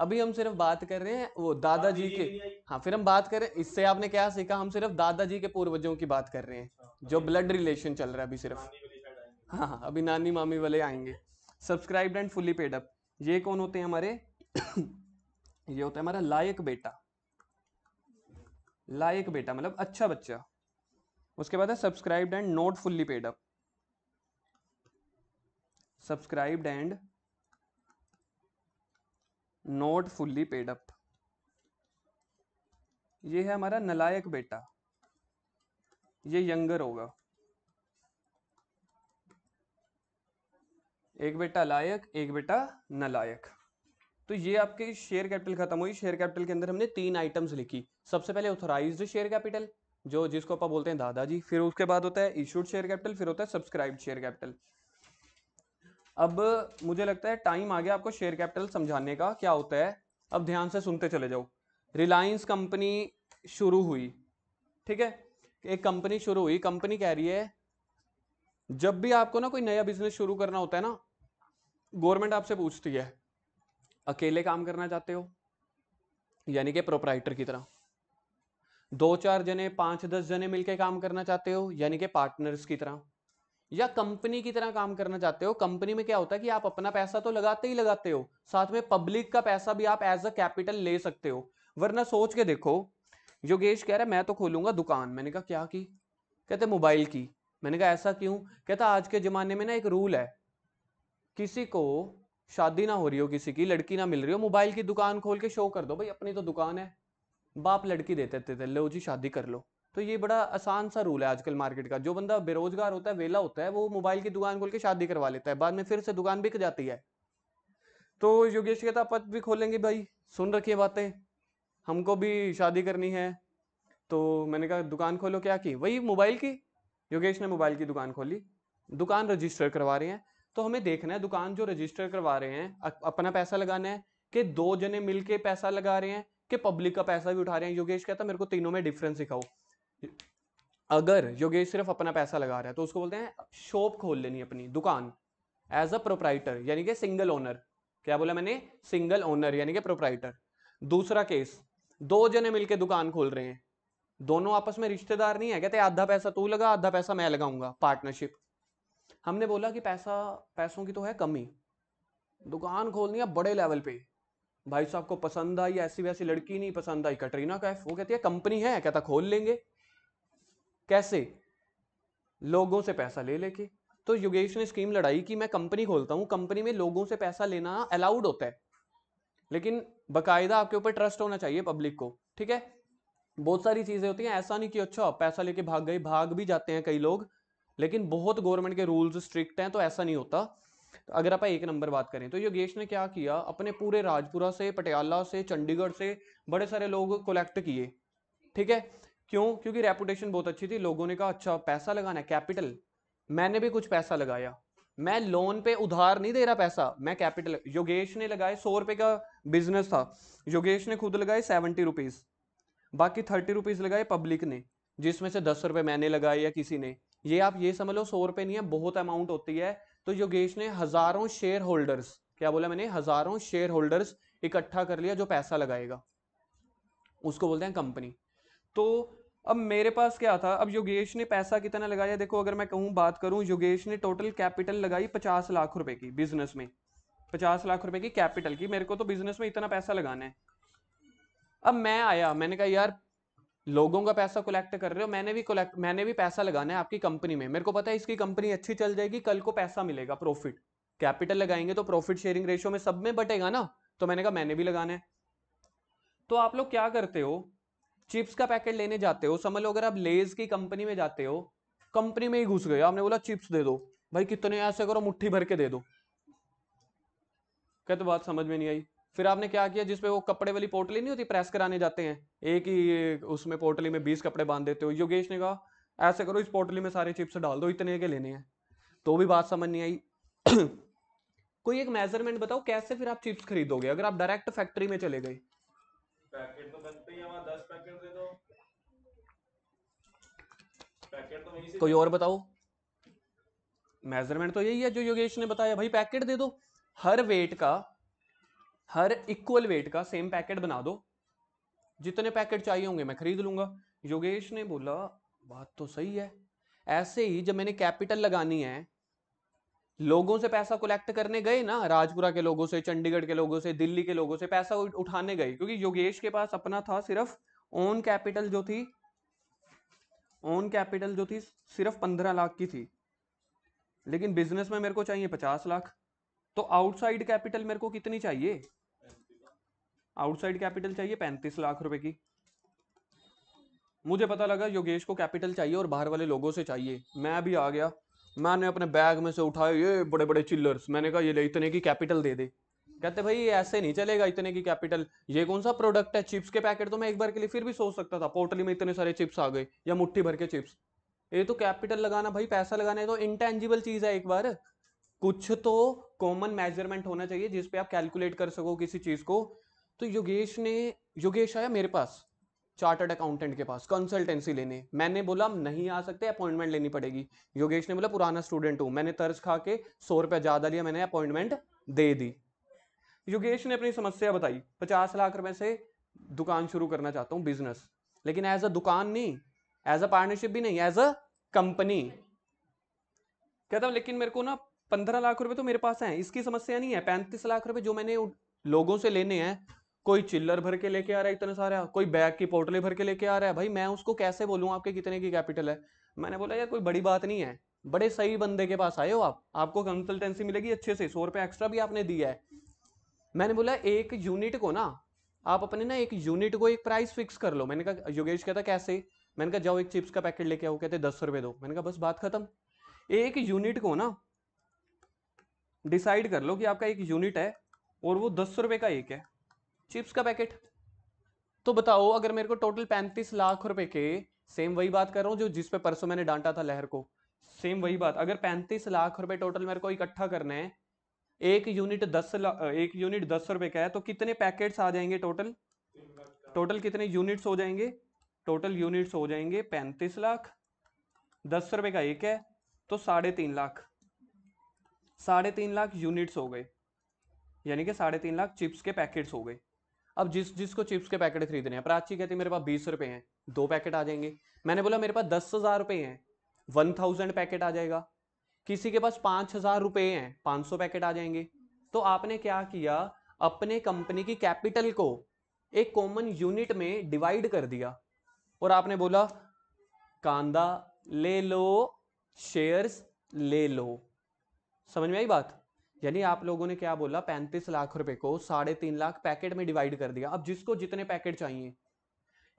अभी हम सिर्फ बात कर रहे हैं वो दादाजी के हाँ फिर हम बात कर रहे हैं इससे आपने क्या सीखा हम सिर्फ दादाजी के पूर्वजों की बात कर रहे हैं अच्छा, जो ब्लड रिलेशन चल रहा है अभी सिर्फ हाँ हाँ अभी नानी मामी वाले आएंगे subscribe and fully paid up ये कौन होते हैं हमारे ये होता है हमारा लायक बेटा लायक बेटा मतलब अच्छा बच्चा उसके बाद है subscribed and not fully paid up subscribe and not fully paid up ये है हमारा नलायक बेटा ये यंगर होगा एक बेटा लायक एक बेटा नलायक तो ये आपके शेयर कैपिटल खत्म हुई शेयर कैपिटल के अंदर हमने तीन आइटम्स लिखी सबसे पहले ऑथोराइज शेयर कैपिटल जो जिसको आप बोलते हैं दादाजी फिर उसके बाद होता है इशूड शेयर कैपिटल फिर होता है सब्सक्राइब शेयर कैपिटल अब मुझे लगता है टाइम आ गया आपको शेयर कैपिटल समझाने का क्या होता है अब ध्यान से सुनते चले जाओ रिलायंस कंपनी शुरू हुई ठीक है एक कंपनी शुरू हुई कंपनी कह रही है जब भी आपको ना कोई नया बिजनेस शुरू करना होता है ना गवर्नमेंट आपसे पूछती है अकेले काम करना चाहते हो यानी कि प्रोपराइटर की तरह दो चार जने पांच दस जने मिलके काम करना चाहते हो यानी कि पार्टनर्स की तरह या कंपनी की तरह काम करना चाहते हो कंपनी में क्या होता है कि आप अपना पैसा तो लगाते ही लगाते हो साथ में पब्लिक का पैसा भी आप एज अ कैपिटल ले सकते हो वरना सोच के देखो योगेश कह रहा है मैं तो खोलूंगा दुकान मैंने कहा क्या की कहते मोबाइल की मैंने कहा ऐसा क्यों कहता आज के ज़माने में ना एक रूल है किसी को शादी ना हो रही हो किसी की लड़की ना मिल रही हो मोबाइल की दुकान खोल के शो कर दो भाई अपनी तो दुकान है बाप लड़की देते थे लो जी शादी कर लो तो ये बड़ा आसान सा रूल है आजकल मार्केट का जो बंदा बेरोजगार होता है वेला होता है वो मोबाइल की दुकान खोल के शादी करवा लेता है बाद में फिर से दुकान बिक जाती है तो योगेश कहता पद भी खोलेंगे भाई सुन रखिए बातें हमको भी शादी करनी है तो मैंने कहा दुकान खोलो क्या की वही मोबाइल की योगेश ने मोबाइल की दुकान खोली दुकान रजिस्टर करवा रहे हैं तो हमें देखना है दुकान जो रजिस्टर करवा रहे हैं अपना पैसा लगाना है कि दो जने मिलके पैसा लगा रहे हैं कि पब्लिक का पैसा भी उठा रहे हैं योगेश कहता मेरे को तीनों में डिफरेंस सिखाओ अगर योगेश सिर्फ अपना पैसा लगा रहा है तो उसको बोलते हैं शॉप खोल लेनी अपनी दुकान एज अ प्रोप्राइटर यानी कि सिंगल ओनर क्या बोला मैंने सिंगल ओनर यानी कि प्रोप्राइटर दूसरा केस दो जने मिलके दुकान खोल रहे हैं दोनों आपस में रिश्तेदार नहीं है कहते आधा पैसा तू लगा आधा पैसा मैं लगाऊंगा पार्टनरशिप हमने बोला कि पैसा पैसों की तो है कमी दुकान खोलनी है बड़े लेवल पे भाई साहब को पसंद आई ऐसी वैसी लड़की नहीं पसंद आई कटरीना कैफ वो कहती है कंपनी है कहता खोल लेंगे कैसे लोगों से पैसा ले लेके तो योगेश ने स्कीम लड़ाई कि मैं कंपनी खोलता हूँ कंपनी में लोगों से पैसा लेना अलाउड होता है लेकिन बकायदा आपके ऊपर ट्रस्ट होना चाहिए पब्लिक को ठीक है बहुत सारी चीज़ें होती हैं ऐसा नहीं कि अच्छा पैसा लेके भाग गए भाग भी जाते हैं कई लोग लेकिन बहुत गवर्नमेंट के रूल्स स्ट्रिक्ट हैं तो ऐसा नहीं होता तो अगर आप एक नंबर बात करें तो योगेश ने क्या किया अपने पूरे राजपुरा से पटियाला से चंडीगढ़ से बड़े सारे लोग कलेक्ट किए ठीक है क्यों क्योंकि रेपुटेशन बहुत अच्छी थी लोगों ने कहा अच्छा पैसा लगाना है कैपिटल मैंने भी कुछ पैसा लगाया मैं लोन पे उधार नहीं दे रहा पैसा मैं कैपिटल योगेश ने लगाए सौ रुपए का बिजनेस था योगेश ने खुद लगाए सेवेंटी रुपीज़ बाकी थर्टी रुपीज़ लगाए पब्लिक ने जिसमें से दस रुपए मैंने लगाए या किसी ने ये आप ये समझ लो सौ रुपए नहीं है बहुत अमाउंट होती है तो योगेश ने हज़ारों शेयर होल्डर्स क्या बोला मैंने हज़ारों शेयर होल्डर्स इकट्ठा कर लिया जो पैसा लगाएगा उसको बोलते हैं कंपनी तो अब मेरे पास क्या था अब योगेश ने पैसा कितना लगाया देखो अगर मैं कहूँ बात करूँ योगेश ने टोटल कैपिटल लगाई पचास लाख रुपए की बिजनेस में पचास लाख रुपए की कैपिटल की मेरे को तो बिजनेस में इतना पैसा लगाना है अब मैं आया मैंने कहा यार लोगों का पैसा कलेक्ट कर रहे हो मैंने भी कलेक्ट मैंने भी पैसा लगाना है आपकी कंपनी में मेरे को पता है इसकी कंपनी अच्छी चल जाएगी कल को पैसा मिलेगा प्रॉफिट कैपिटल लगाएंगे तो प्रॉफिट शेयरिंग रेशियो में सब में बटेगा ना तो मैंने कहा मैंने भी लगाना है तो आप लोग क्या करते हो चिप्स का पैकेट लेने जाते हो समझ लो अगर आप लेज की कंपनी में जाते हो कंपनी में ही घुस गए आपने बोला चिप्स दे दो भाई कितने ऐसे करो मुट्ठी भर के दे दो क्या तो बात समझ में नहीं आई फिर आपने क्या किया जिसपे वो कपड़े वाली पोटली नहीं होती प्रेस कराने जाते हैं एक ही उसमें पोटली में बीस कपड़े बांध देते हो योगेश ने कहा ऐसे करो इस पोटली में सारे चिप्स डाल दो इतने के लेने हैं तो भी बात समझ नहीं आई कोई एक मेजरमेंट बताओ कैसे फिर आप चिप्स खरीदोगे अगर आप डायरेक्ट फैक्ट्री में चले गए पैकेट तो तो कोई और बताओ मेजरमेंट तो यही है जो योगेश ने बताया भाई पैकेट दे दो हर वेट का हर इक्वल वेट का सेम पैकेट बना दो जितने पैकेट चाहिए होंगे मैं खरीद लूंगा योगेश ने बोला बात तो सही है ऐसे ही जब मैंने कैपिटल लगानी है लोगों से पैसा कलेक्ट करने गए ना राजपुरा के लोगों से चंडीगढ़ के लोगों से दिल्ली के लोगों से पैसा उठाने गए क्योंकि योगेश के पास अपना था सिर्फ ओन कैपिटल जो थी ओन कैपिटल जो थी सिर्फ पंद्रह लाख की थी लेकिन बिजनेस में मेरे को चाहिए पचास लाख तो आउटसाइड कैपिटल मेरे को कितनी चाहिए आउटसाइड कैपिटल चाहिए पैंतीस लाख रुपए की मुझे पता लगा योगेश को कैपिटल चाहिए और बाहर वाले लोगों से चाहिए मैं भी आ गया मैंने अपने बैग में से उठाए ये बड़े बड़े चिल्लर्स मैंने कहा ये ले इतने की कैपिटल दे दे कहते भाई ऐसे नहीं चलेगा इतने की कैपिटल ये कौन सा प्रोडक्ट है चिप्स के पैकेट तो मैं एक बार के लिए फिर भी सोच सकता था पोटली में इतने सारे चिप्स आ गए या मुट्ठी भर के चिप्स ये तो कैपिटल लगाना भाई पैसा लगाना है तो इंटेंजिबल चीज़ है एक बार कुछ तो कॉमन मेजरमेंट होना चाहिए जिसपे आप कैलकुलेट कर सको किसी चीज़ को तो योगेश ने योगेश आया मेरे पास चार्टर्ड अकाउंटेंट के पास कंसल्टेंसी लेने मैंने बोला नहीं आ सकते अपॉइंटमेंट लेनी पड़ेगी योगेश ने बोला पुराना स्टूडेंट हूं मैंने तर्ज खा के सौ रुपया ज़्यादा लिया मैंने अपॉइंटमेंट दे दी योगेश ने अपनी समस्या बताई पचास लाख रुपए से दुकान शुरू करना चाहता हूँ बिजनेस लेकिन एज अ दुकान नहीं एज अ पार्टनरशिप भी नहीं एज अ कंपनी कहता हूँ लेकिन मेरे को ना पंद्रह लाख रुपए तो मेरे पास है इसकी समस्या नहीं है पैंतीस लाख रुपए जो मैंने लोगों से लेने हैं कोई चिल्लर भर के लेके आ रहा है इतना सारा कोई बैग की पोटले भर के लेके आ रहा है भाई मैं उसको कैसे बोलूँ आपके कितने की कैपिटल है मैंने बोला यार कोई बड़ी बात नहीं है बड़े सही बंदे के पास आए हो आप आपको कंसल्टेंसी मिलेगी अच्छे से सौ रुपये एक्स्ट्रा भी आपने दिया है मैंने बोला एक यूनिट को ना आप अपने ना एक यूनिट को एक प्राइस फिक्स कर लो मैंने कहा योगेश कहता कैसे मैंने कहा जाओ एक चिप्स का पैकेट लेके आओ कहते दस रुपए दो मैंने कहा बस बात खत्म एक यूनिट को ना डिसाइड कर लो कि आपका एक यूनिट है और वो दस रुपए का एक है चिप्स का पैकेट तो बताओ अगर मेरे को टोटल पैंतीस लाख रुपए के सेम वही बात कर रहा हूँ जो जिस पे परसों मैंने डांटा था लहर को सेम वही बात अगर पैंतीस लाख रुपए टोटल मेरे को इकट्ठा करना है एक यूनिट दस एक यूनिट दस रुपए का है तो कितने पैकेट्स आ जाएंगे टोटल टोटल कितने यूनिट्स हो जाएंगे टोटल यूनिट्स हो जाएंगे पैंतीस लाख दस रुपए का एक है तो साढ़े तीन लाख साढ़े तीन लाख यूनिट्स हो गए यानी कि साढ़े तीन लाख चिप्स के पैकेट्स हो गए अब जिस जिसको चिप्स के पैकेट खरीदने हैं प्राची कहती है मेरे पास बीस रुपए हैं दो पैकेट आ जाएंगे मैंने बोला मेरे पास दस हजार रुपए हैं वन थाउजेंड पैकेट आ जाएगा किसी के पास पांच हजार रुपए हैं पांच सौ पैकेट आ जाएंगे तो आपने क्या किया अपने कंपनी की कैपिटल को एक कॉमन यूनिट में डिवाइड कर दिया और आपने बोला कांदा ले लो शेयर्स ले लो समझ में आई बात यानी आप लोगों ने क्या बोला पैंतीस लाख रुपए को साढ़े तीन लाख पैकेट में डिवाइड कर दिया अब जिसको जितने पैकेट चाहिए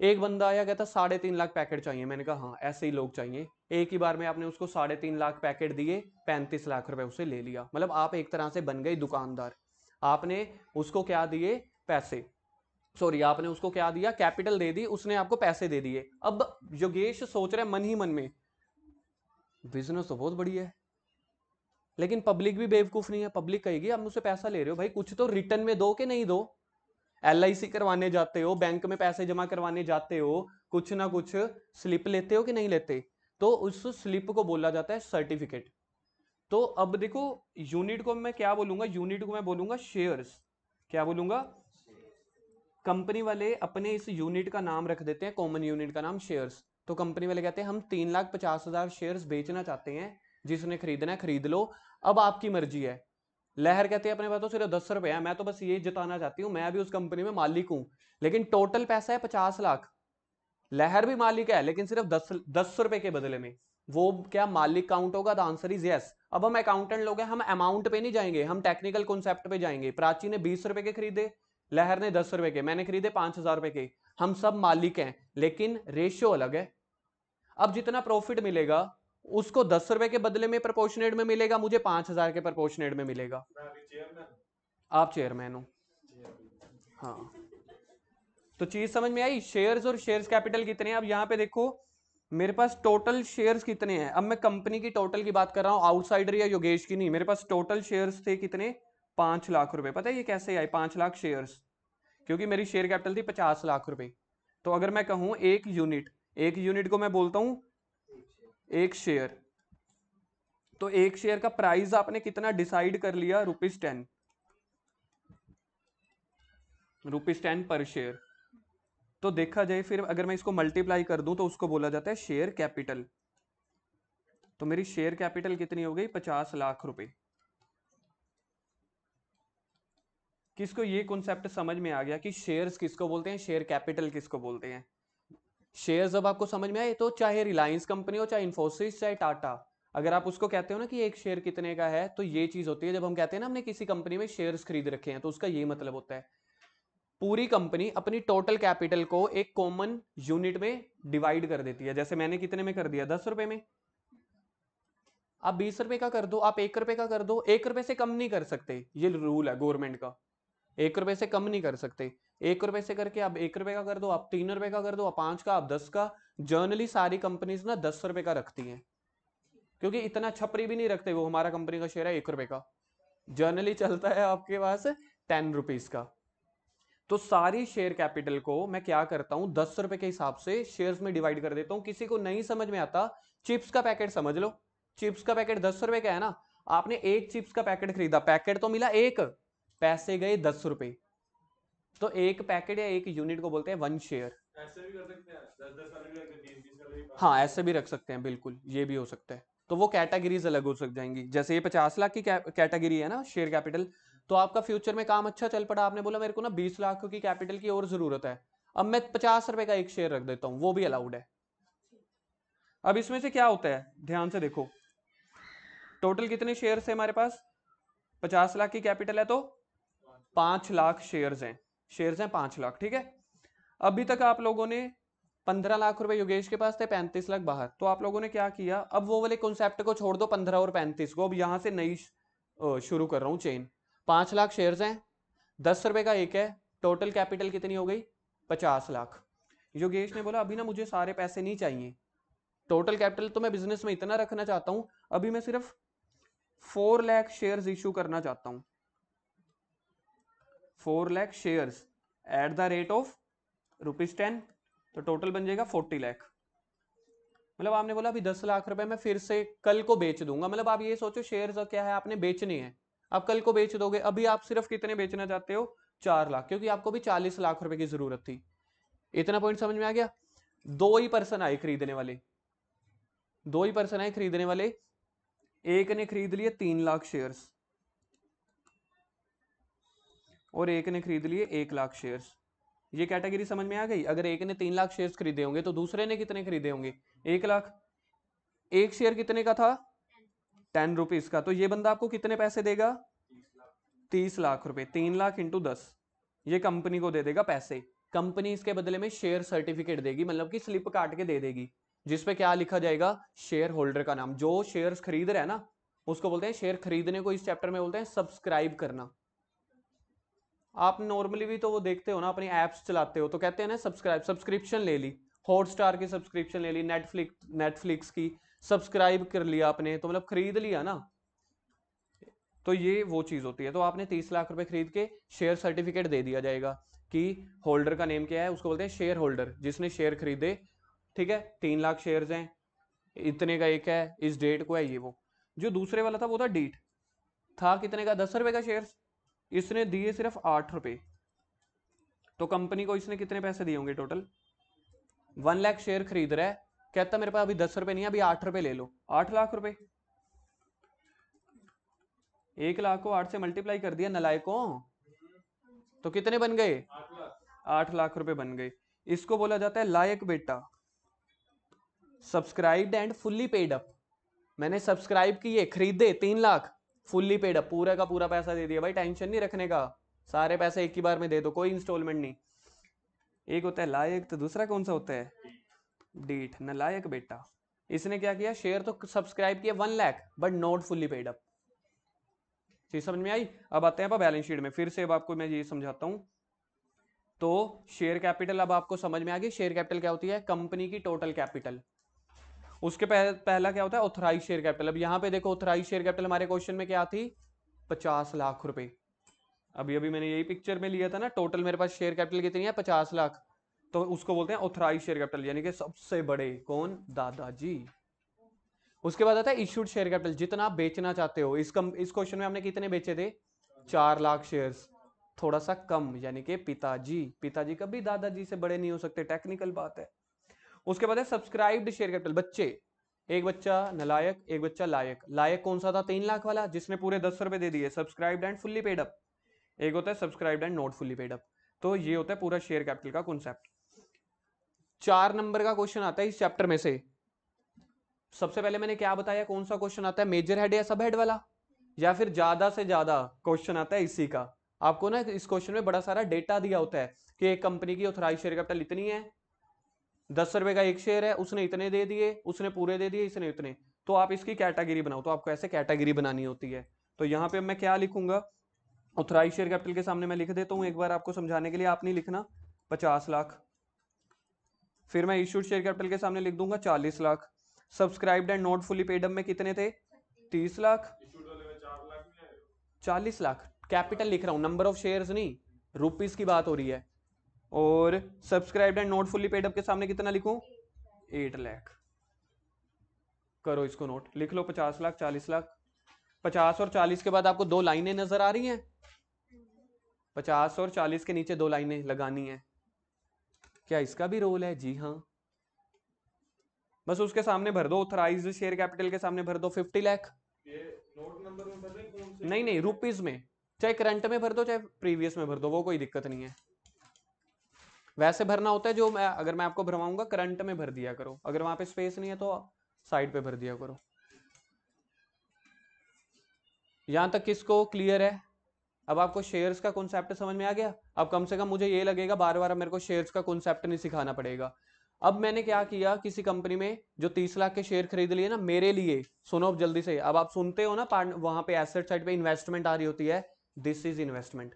एक बंदा आया कहता साढ़े तीन लाख पैकेट चाहिए मैंने कहा हाँ ऐसे ही लोग चाहिए एक ही बार में आपने उसको साढ़े तीन लाख पैकेट दिए पैंतीस लाख रुपए उसे ले लिया मतलब आप एक तरह से बन गए दुकानदार आपने उसको क्या दिए पैसे सॉरी आपने उसको क्या दिया कैपिटल दे दी उसने आपको पैसे दे दिए अब योगेश सोच रहे मन ही मन में बिजनेस तो बहुत बढ़िया है लेकिन पब्लिक भी बेवकूफ नहीं है पब्लिक कहेगी आप मुझसे पैसा ले रहे हो भाई कुछ तो रिटर्न में दो कि नहीं दो एल करवाने जाते हो बैंक में पैसे जमा करवाने जाते हो कुछ ना कुछ स्लिप लेते हो कि नहीं लेते तो उस स्लिप को बोला जाता है सर्टिफिकेट तो अब देखो यूनिट को मैं क्या बोलूंगा यूनिट को मैं बोलूंगा शेयर्स क्या बोलूंगा कंपनी वाले अपने इस यूनिट का नाम रख देते हैं कॉमन यूनिट का नाम शेयर्स तो कंपनी वाले कहते हैं हम तीन लाख पचास हजार शेयर्स बेचना चाहते हैं जिसने खरीदना है खरीद लो अब आपकी मर्जी है लहर कहती है अपने पास तो सिर्फ दस रुपए है मैं तो बस ये जताना चाहती हूँ मैं भी उस कंपनी में मालिक हूँ लेकिन टोटल पैसा है पचास लाख लहर भी मालिक है लेकिन सिर्फ दस दस रुपए के बदले में वो क्या मालिक काउंट होगा द आंसर इज यस अब हम अकाउंटेंट लोग हैं हम अमाउंट पे नहीं जाएंगे हम टेक्निकल कॉन्सेप्ट पे जाएंगे प्राची ने बीस रुपए के खरीदे लहर ने दस रुपए के मैंने खरीदे पांच हजार रुपए के हम सब मालिक हैं लेकिन रेशियो अलग है अब जितना प्रॉफिट मिलेगा उसको दस रुपए के बदले में प्रपोर्शनेट में मिलेगा मुझे पांच हजार के प्रपोर्शनेट में मिलेगा आप चेयरमैन हो हाँ तो चीज समझ में आई शेयर्स और शेयर्स कैपिटल कितने हैं अब यहाँ पे देखो मेरे पास टोटल शेयर्स कितने हैं अब मैं कंपनी की टोटल की बात कर रहा हूँ आउटसाइडर या योगेश की नहीं मेरे पास टोटल शेयर्स थे कितने पांच लाख रुपए पता है ये कैसे आए पांच लाख शेयर्स क्योंकि मेरी शेयर कैपिटल थी पचास लाख रुपए तो अगर मैं कहूँ एक यूनिट एक यूनिट को मैं बोलता हूँ एक शेयर तो एक शेयर का प्राइस आपने कितना डिसाइड कर लिया rupees ten rupees ten per share तो देखा जाए फिर अगर मैं इसको मल्टीप्लाई कर दूं तो उसको बोला जाता है शेयर कैपिटल तो मेरी शेयर कैपिटल कितनी हो गई पचास लाख रुपए किसको ये कॉन्सेप्ट समझ में आ गया कि शेयर्स किसको बोलते हैं शेयर कैपिटल किसको बोलते हैं शेयर जब आपको समझ में आए तो चाहे रिलायंस कंपनी हो चाहे इन्फोसिस चाहे टाटा अगर आप उसको कहते हो ना कि एक शेयर कितने का है तो ये चीज होती है जब हम कहते हैं ना हमने किसी कंपनी में शेयर्स खरीद रखे हैं तो उसका ये मतलब होता है पूरी कंपनी अपनी टोटल कैपिटल को एक कॉमन यूनिट में डिवाइड कर देती है जैसे मैंने कितने में कर दिया दस रुपए में आप बीस रुपए का कर दो आप एक रुपए का कर दो एक रुपए से कम नहीं कर सकते ये रूल है गवर्नमेंट का एक रुपए से कम नहीं कर सकते एक रुपए से करके आप एक रुपए का कर दो आप तीन रुपए का कर दो आप पांच का आप दस का जर्नली सारी कंपनीज ना दस रुपए का रखती हैं क्योंकि इतना छपरी भी नहीं रखते वो हमारा कंपनी का शेयर है एक रुपए का जर्नली चलता है आपके पास टेन रुपीज का तो सारी शेयर कैपिटल को मैं क्या करता हूं दस रुपए के हिसाब से शेयर्स में डिवाइड कर देता हूं किसी को नहीं समझ में आता चिप्स का पैकेट समझ लो चिप्स का पैकेट दस रुपए का है ना आपने एक चिप्स का पैकेट खरीदा पैकेट तो मिला एक पैसे गए दस रुपए तो एक पैकेट या एक यूनिट को बोलते हैं वन शेयर हाँ ऐसे भी रख सकते हैं बिल्कुल ये भी हो सकता है तो वो कैटेगरीज अलग हो सक जाएंगी जैसे ये पचास लाख की कैटेगरी है ना शेयर कैपिटल तो आपका फ्यूचर में काम अच्छा चल पड़ा आपने बोला मेरे को ना बीस लाख की कैपिटल की और जरूरत है अब मैं पचास रुपए का एक शेयर रख देता हूँ वो भी अलाउड है अब इसमें से क्या होता है ध्यान से देखो टोटल कितने शेयर है हमारे पास पचास लाख की कैपिटल है तो पांच लाख शेयर्स हैं शेयर्स हैं पांच लाख ठीक है अभी तक आप लोगों ने पंद्रह लाख रुपए योगेश के पास थे पैंतीस लाख बाहर तो आप लोगों ने क्या किया अब वो वाले कॉन्सेप्ट को छोड़ दो पंद्रह और पैंतीस को अब यहां से नई शुरू कर रहा हूं चेन पांच लाख शेयर्स हैं दस रुपए का एक है टोटल कैपिटल कितनी हो गई पचास लाख योगेश ने बोला अभी ना मुझे सारे पैसे नहीं चाहिए टोटल कैपिटल तो मैं बिजनेस में इतना रखना चाहता हूँ अभी मैं सिर्फ फोर लाख शेयर्स इशू करना चाहता हूँ four lakh shares at the rate of rupees ten तो टोटल बन जाएगा फोर्टी लैख मतलब आपने बोला अभी दस लाख रुपए मैं फिर से कल को बेच दूंगा मतलब आप ये सोचो शेयर्स क्या है आपने बेचने हैं आप कल को बेच दोगे अभी आप सिर्फ कितने बेचना चाहते हो चार लाख क्योंकि आपको भी चालीस लाख रुपए की जरूरत थी इतना पॉइंट समझ में आ गया दो ही पर्सन आए खरीदने वाले दो ही पर्सन आए खरीदने वाले एक ने खरीद लिए तीन लाख शेयर्स और एक ने खरीद लिए एक लाख शेयर्स ये कैटेगरी समझ में आ गई अगर एक ने तीन लाख शेयर्स खरीदे होंगे तो दूसरे ने कितने खरीदे होंगे एक लाख एक शेयर कितने का था टेन रुपीज का तो ये बंदा आपको कितने पैसे देगा तीस लाख रुपए तीन लाख इंटू दस ये कंपनी को दे देगा पैसे कंपनी इसके बदले में शेयर सर्टिफिकेट देगी मतलब कि स्लिप काट के दे देगी जिसपे क्या लिखा जाएगा शेयर होल्डर का नाम जो शेयर खरीद रहा है ना उसको बोलते हैं शेयर खरीदने को इस चैप्टर में बोलते हैं सब्सक्राइब करना आप नॉर्मली भी तो वो देखते हो ना अपनी ऐप्स चलाते हो तो कहते हैं ना सब्सक्राइब सब्सक्रिप्शन ले ली हॉटस्टार की सब्सक्रिप्शन ले ली नेटफ्लिक्स नेटफ्लिक्स की सब्सक्राइब कर लिया आपने तो मतलब खरीद लिया ना तो ये वो चीज़ होती है तो आपने तीस लाख रुपए खरीद के शेयर सर्टिफिकेट दे दिया जाएगा कि होल्डर का नेम क्या है उसको बोलते हैं शेयर होल्डर जिसने शेयर खरीदे ठीक है तीन लाख शेयर हैं इतने का एक है इस डेट को है ये वो जो दूसरे वाला था वो था डीट था कितने का दस रुपए का शेयर्स इसने दिए सिर्फ आठ रुपए तो कंपनी को इसने कितने पैसे दिए होंगे टोटल वन लाख शेयर खरीद रहा है कहता मेरे पास अभी दस रुपए नहीं है अभी आठ रुपए ले लो आठ लाख रुपए एक लाख को आठ से मल्टीप्लाई कर दिया नलायकों तो कितने बन गए आठ लाख रुपए बन गए इसको बोला जाता है लायक बेटा subscribed and fully paid up मैंने सब्सक्राइब किए खरीदे तीन लाख फुल्ली पेड अप पूरा का पूरा पैसा दे दिया भाई टेंशन नहीं रखने का सारे पैसे एक ही बार में दे दो कोई इंस्टॉलमेंट नहीं एक होता है लायक तो दूसरा कौन सा होता है डेट न लायक बेटा इसने क्या किया शेयर तो सब्सक्राइब किया one lakh but not fully paid up चीज समझ में आई अब आते हैं बैलेंस शीट में फिर से अब आपको मैं ये समझाता हूँ तो शेयर कैपिटल अब आपको समझ में आ गई शेयर कैपिटल क्या होती है कंपनी की टोटल कैपिटल उसके पह, पहला क्या होता है ऑथराइज शेयर कैपिटल अब यहाँ पे देखो ऑथराइज शेयर कैपिटल हमारे क्वेश्चन में क्या थी पचास लाख रुपए अभी अभी मैंने यही पिक्चर में लिया था ना टोटल मेरे पास शेयर कैपिटल कितनी है पचास लाख तो उसको बोलते हैं ऑथराइज शेयर कैपिटल यानी कि सबसे बड़े कौन दादाजी उसके बाद आता है इश्यूड शेयर कैपिटल जितना बेचना चाहते हो इस कम इस क्वेश्चन में हमने कितने बेचे थे चार लाख शेयर्स थोड़ा सा कम यानी कि पिताजी पिताजी कभी दादाजी से बड़े नहीं हो सकते टेक्निकल बात है उसके बाद है सब्सक्राइब्ड शेयर कैपिटल बच्चे एक बच्चा नलायक एक बच्चा लायक लायक कौन सा था तीन लाख वाला जिसने पूरे दस रुपए दे दिए subscribed and fully paid up एक होता है subscribed and not fully paid up तो ये होता है पूरा शेयर कैपिटल का कॉन्सेप्ट चार नंबर का क्वेश्चन आता है इस चैप्टर में से सबसे पहले मैंने क्या बताया कौन सा क्वेश्चन आता है मेजर हेड या सब हेड वाला या फिर ज्यादा से ज्यादा क्वेश्चन आता है इसी का आपको ना इस क्वेश्चन में बड़ा सारा डेटा दिया होता है कि एक कंपनी की ऑथराइज शेयर कैपिटल इतनी है दस रुपए का एक शेयर है उसने इतने दे दिए उसने पूरे दे दिए इसने इतने तो आप इसकी कैटेगरी बनाओ तो आपको ऐसे कैटेगरी बनानी होती है तो यहाँ पे मैं क्या लिखूंगा उथराई शेयर कैपिटल के सामने मैं लिख देता हूँ एक बार आपको समझाने के लिए आप नहीं लिखना पचास लाख फिर मैं इश्यूड शेयर कैपिटल के सामने लिख दूंगा चालीस lakh subscribed and not fully paid up में कितने थे तीस लाख चालीस लाख कैपिटल लिख रहा हूँ नंबर ऑफ शेयर नहीं रुपीज की बात हो रही है और subscribe and not fully paid up के सामने कितना लिखूं एट लाख करो इसको नोट लिख लो पचास लाख चालीस लाख पचास और चालीस के बाद आपको दो लाइनें नजर आ रही हैं पचास और चालीस के नीचे दो लाइनें लगानी है क्या इसका भी रोल है जी हाँ बस उसके सामने भर दो ऑथराइज शेयर कैपिटल के सामने भर दो फिफ्टी लैख नहीं नहीं रुपीज में चाहे करंट में भर दो चाहे प्रीवियस में भर दो वो कोई दिक्कत नहीं है वैसे भरना होता है जो मैं अगर मैं आपको भरवाऊंगा करंट में भर दिया करो अगर वहां पे स्पेस नहीं है तो साइड पे भर दिया करो यहां तक किसको क्लियर है अब आपको शेयर्स का कॉन्सेप्ट समझ में आ गया अब कम से कम मुझे ये लगेगा बार बार मेरे को शेयर्स का कॉन्सेप्ट नहीं सिखाना पड़ेगा अब मैंने क्या किया किसी कंपनी में जो तीस लाख के शेयर खरीद लिए ना मेरे लिए सुनो अब जल्दी से अब आप सुनते हो ना वहां पे एसेट साइड पे इन्वेस्टमेंट आ रही होती है दिस इज इन्वेस्टमेंट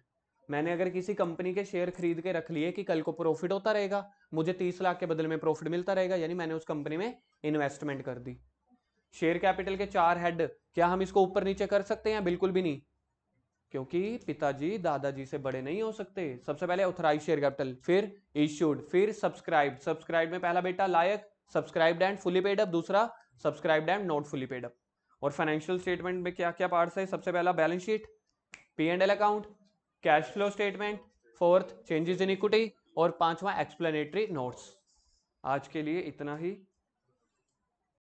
मैंने अगर किसी कंपनी के शेयर खरीद के रख लिए कि कल को प्रॉफिट होता रहेगा मुझे तीस लाख के बदले में प्रॉफिट मिलता रहेगा यानी मैंने उस कंपनी में इन्वेस्टमेंट कर दी शेयर कैपिटल के चार हेड क्या हम इसको ऊपर नीचे कर सकते हैं बिल्कुल भी नहीं क्योंकि पिताजी दादाजी से बड़े नहीं हो सकते सबसे पहले ऑथराइज शेयर कैपिटल फिर इश्यूड फिर सब्सक्राइब सब्सक्राइब में पहला बेटा लायक subscribe and fully paid up दूसरा subscribe and not fully paid up और फाइनेंशियल स्टेटमेंट में क्या क्या पार्ट्स है सबसे पहला balance sheet P and L account cash flow statement fourth changes in equity और पांचवा एक्सप्लेनेटरी नोट्स आज के लिए इतना ही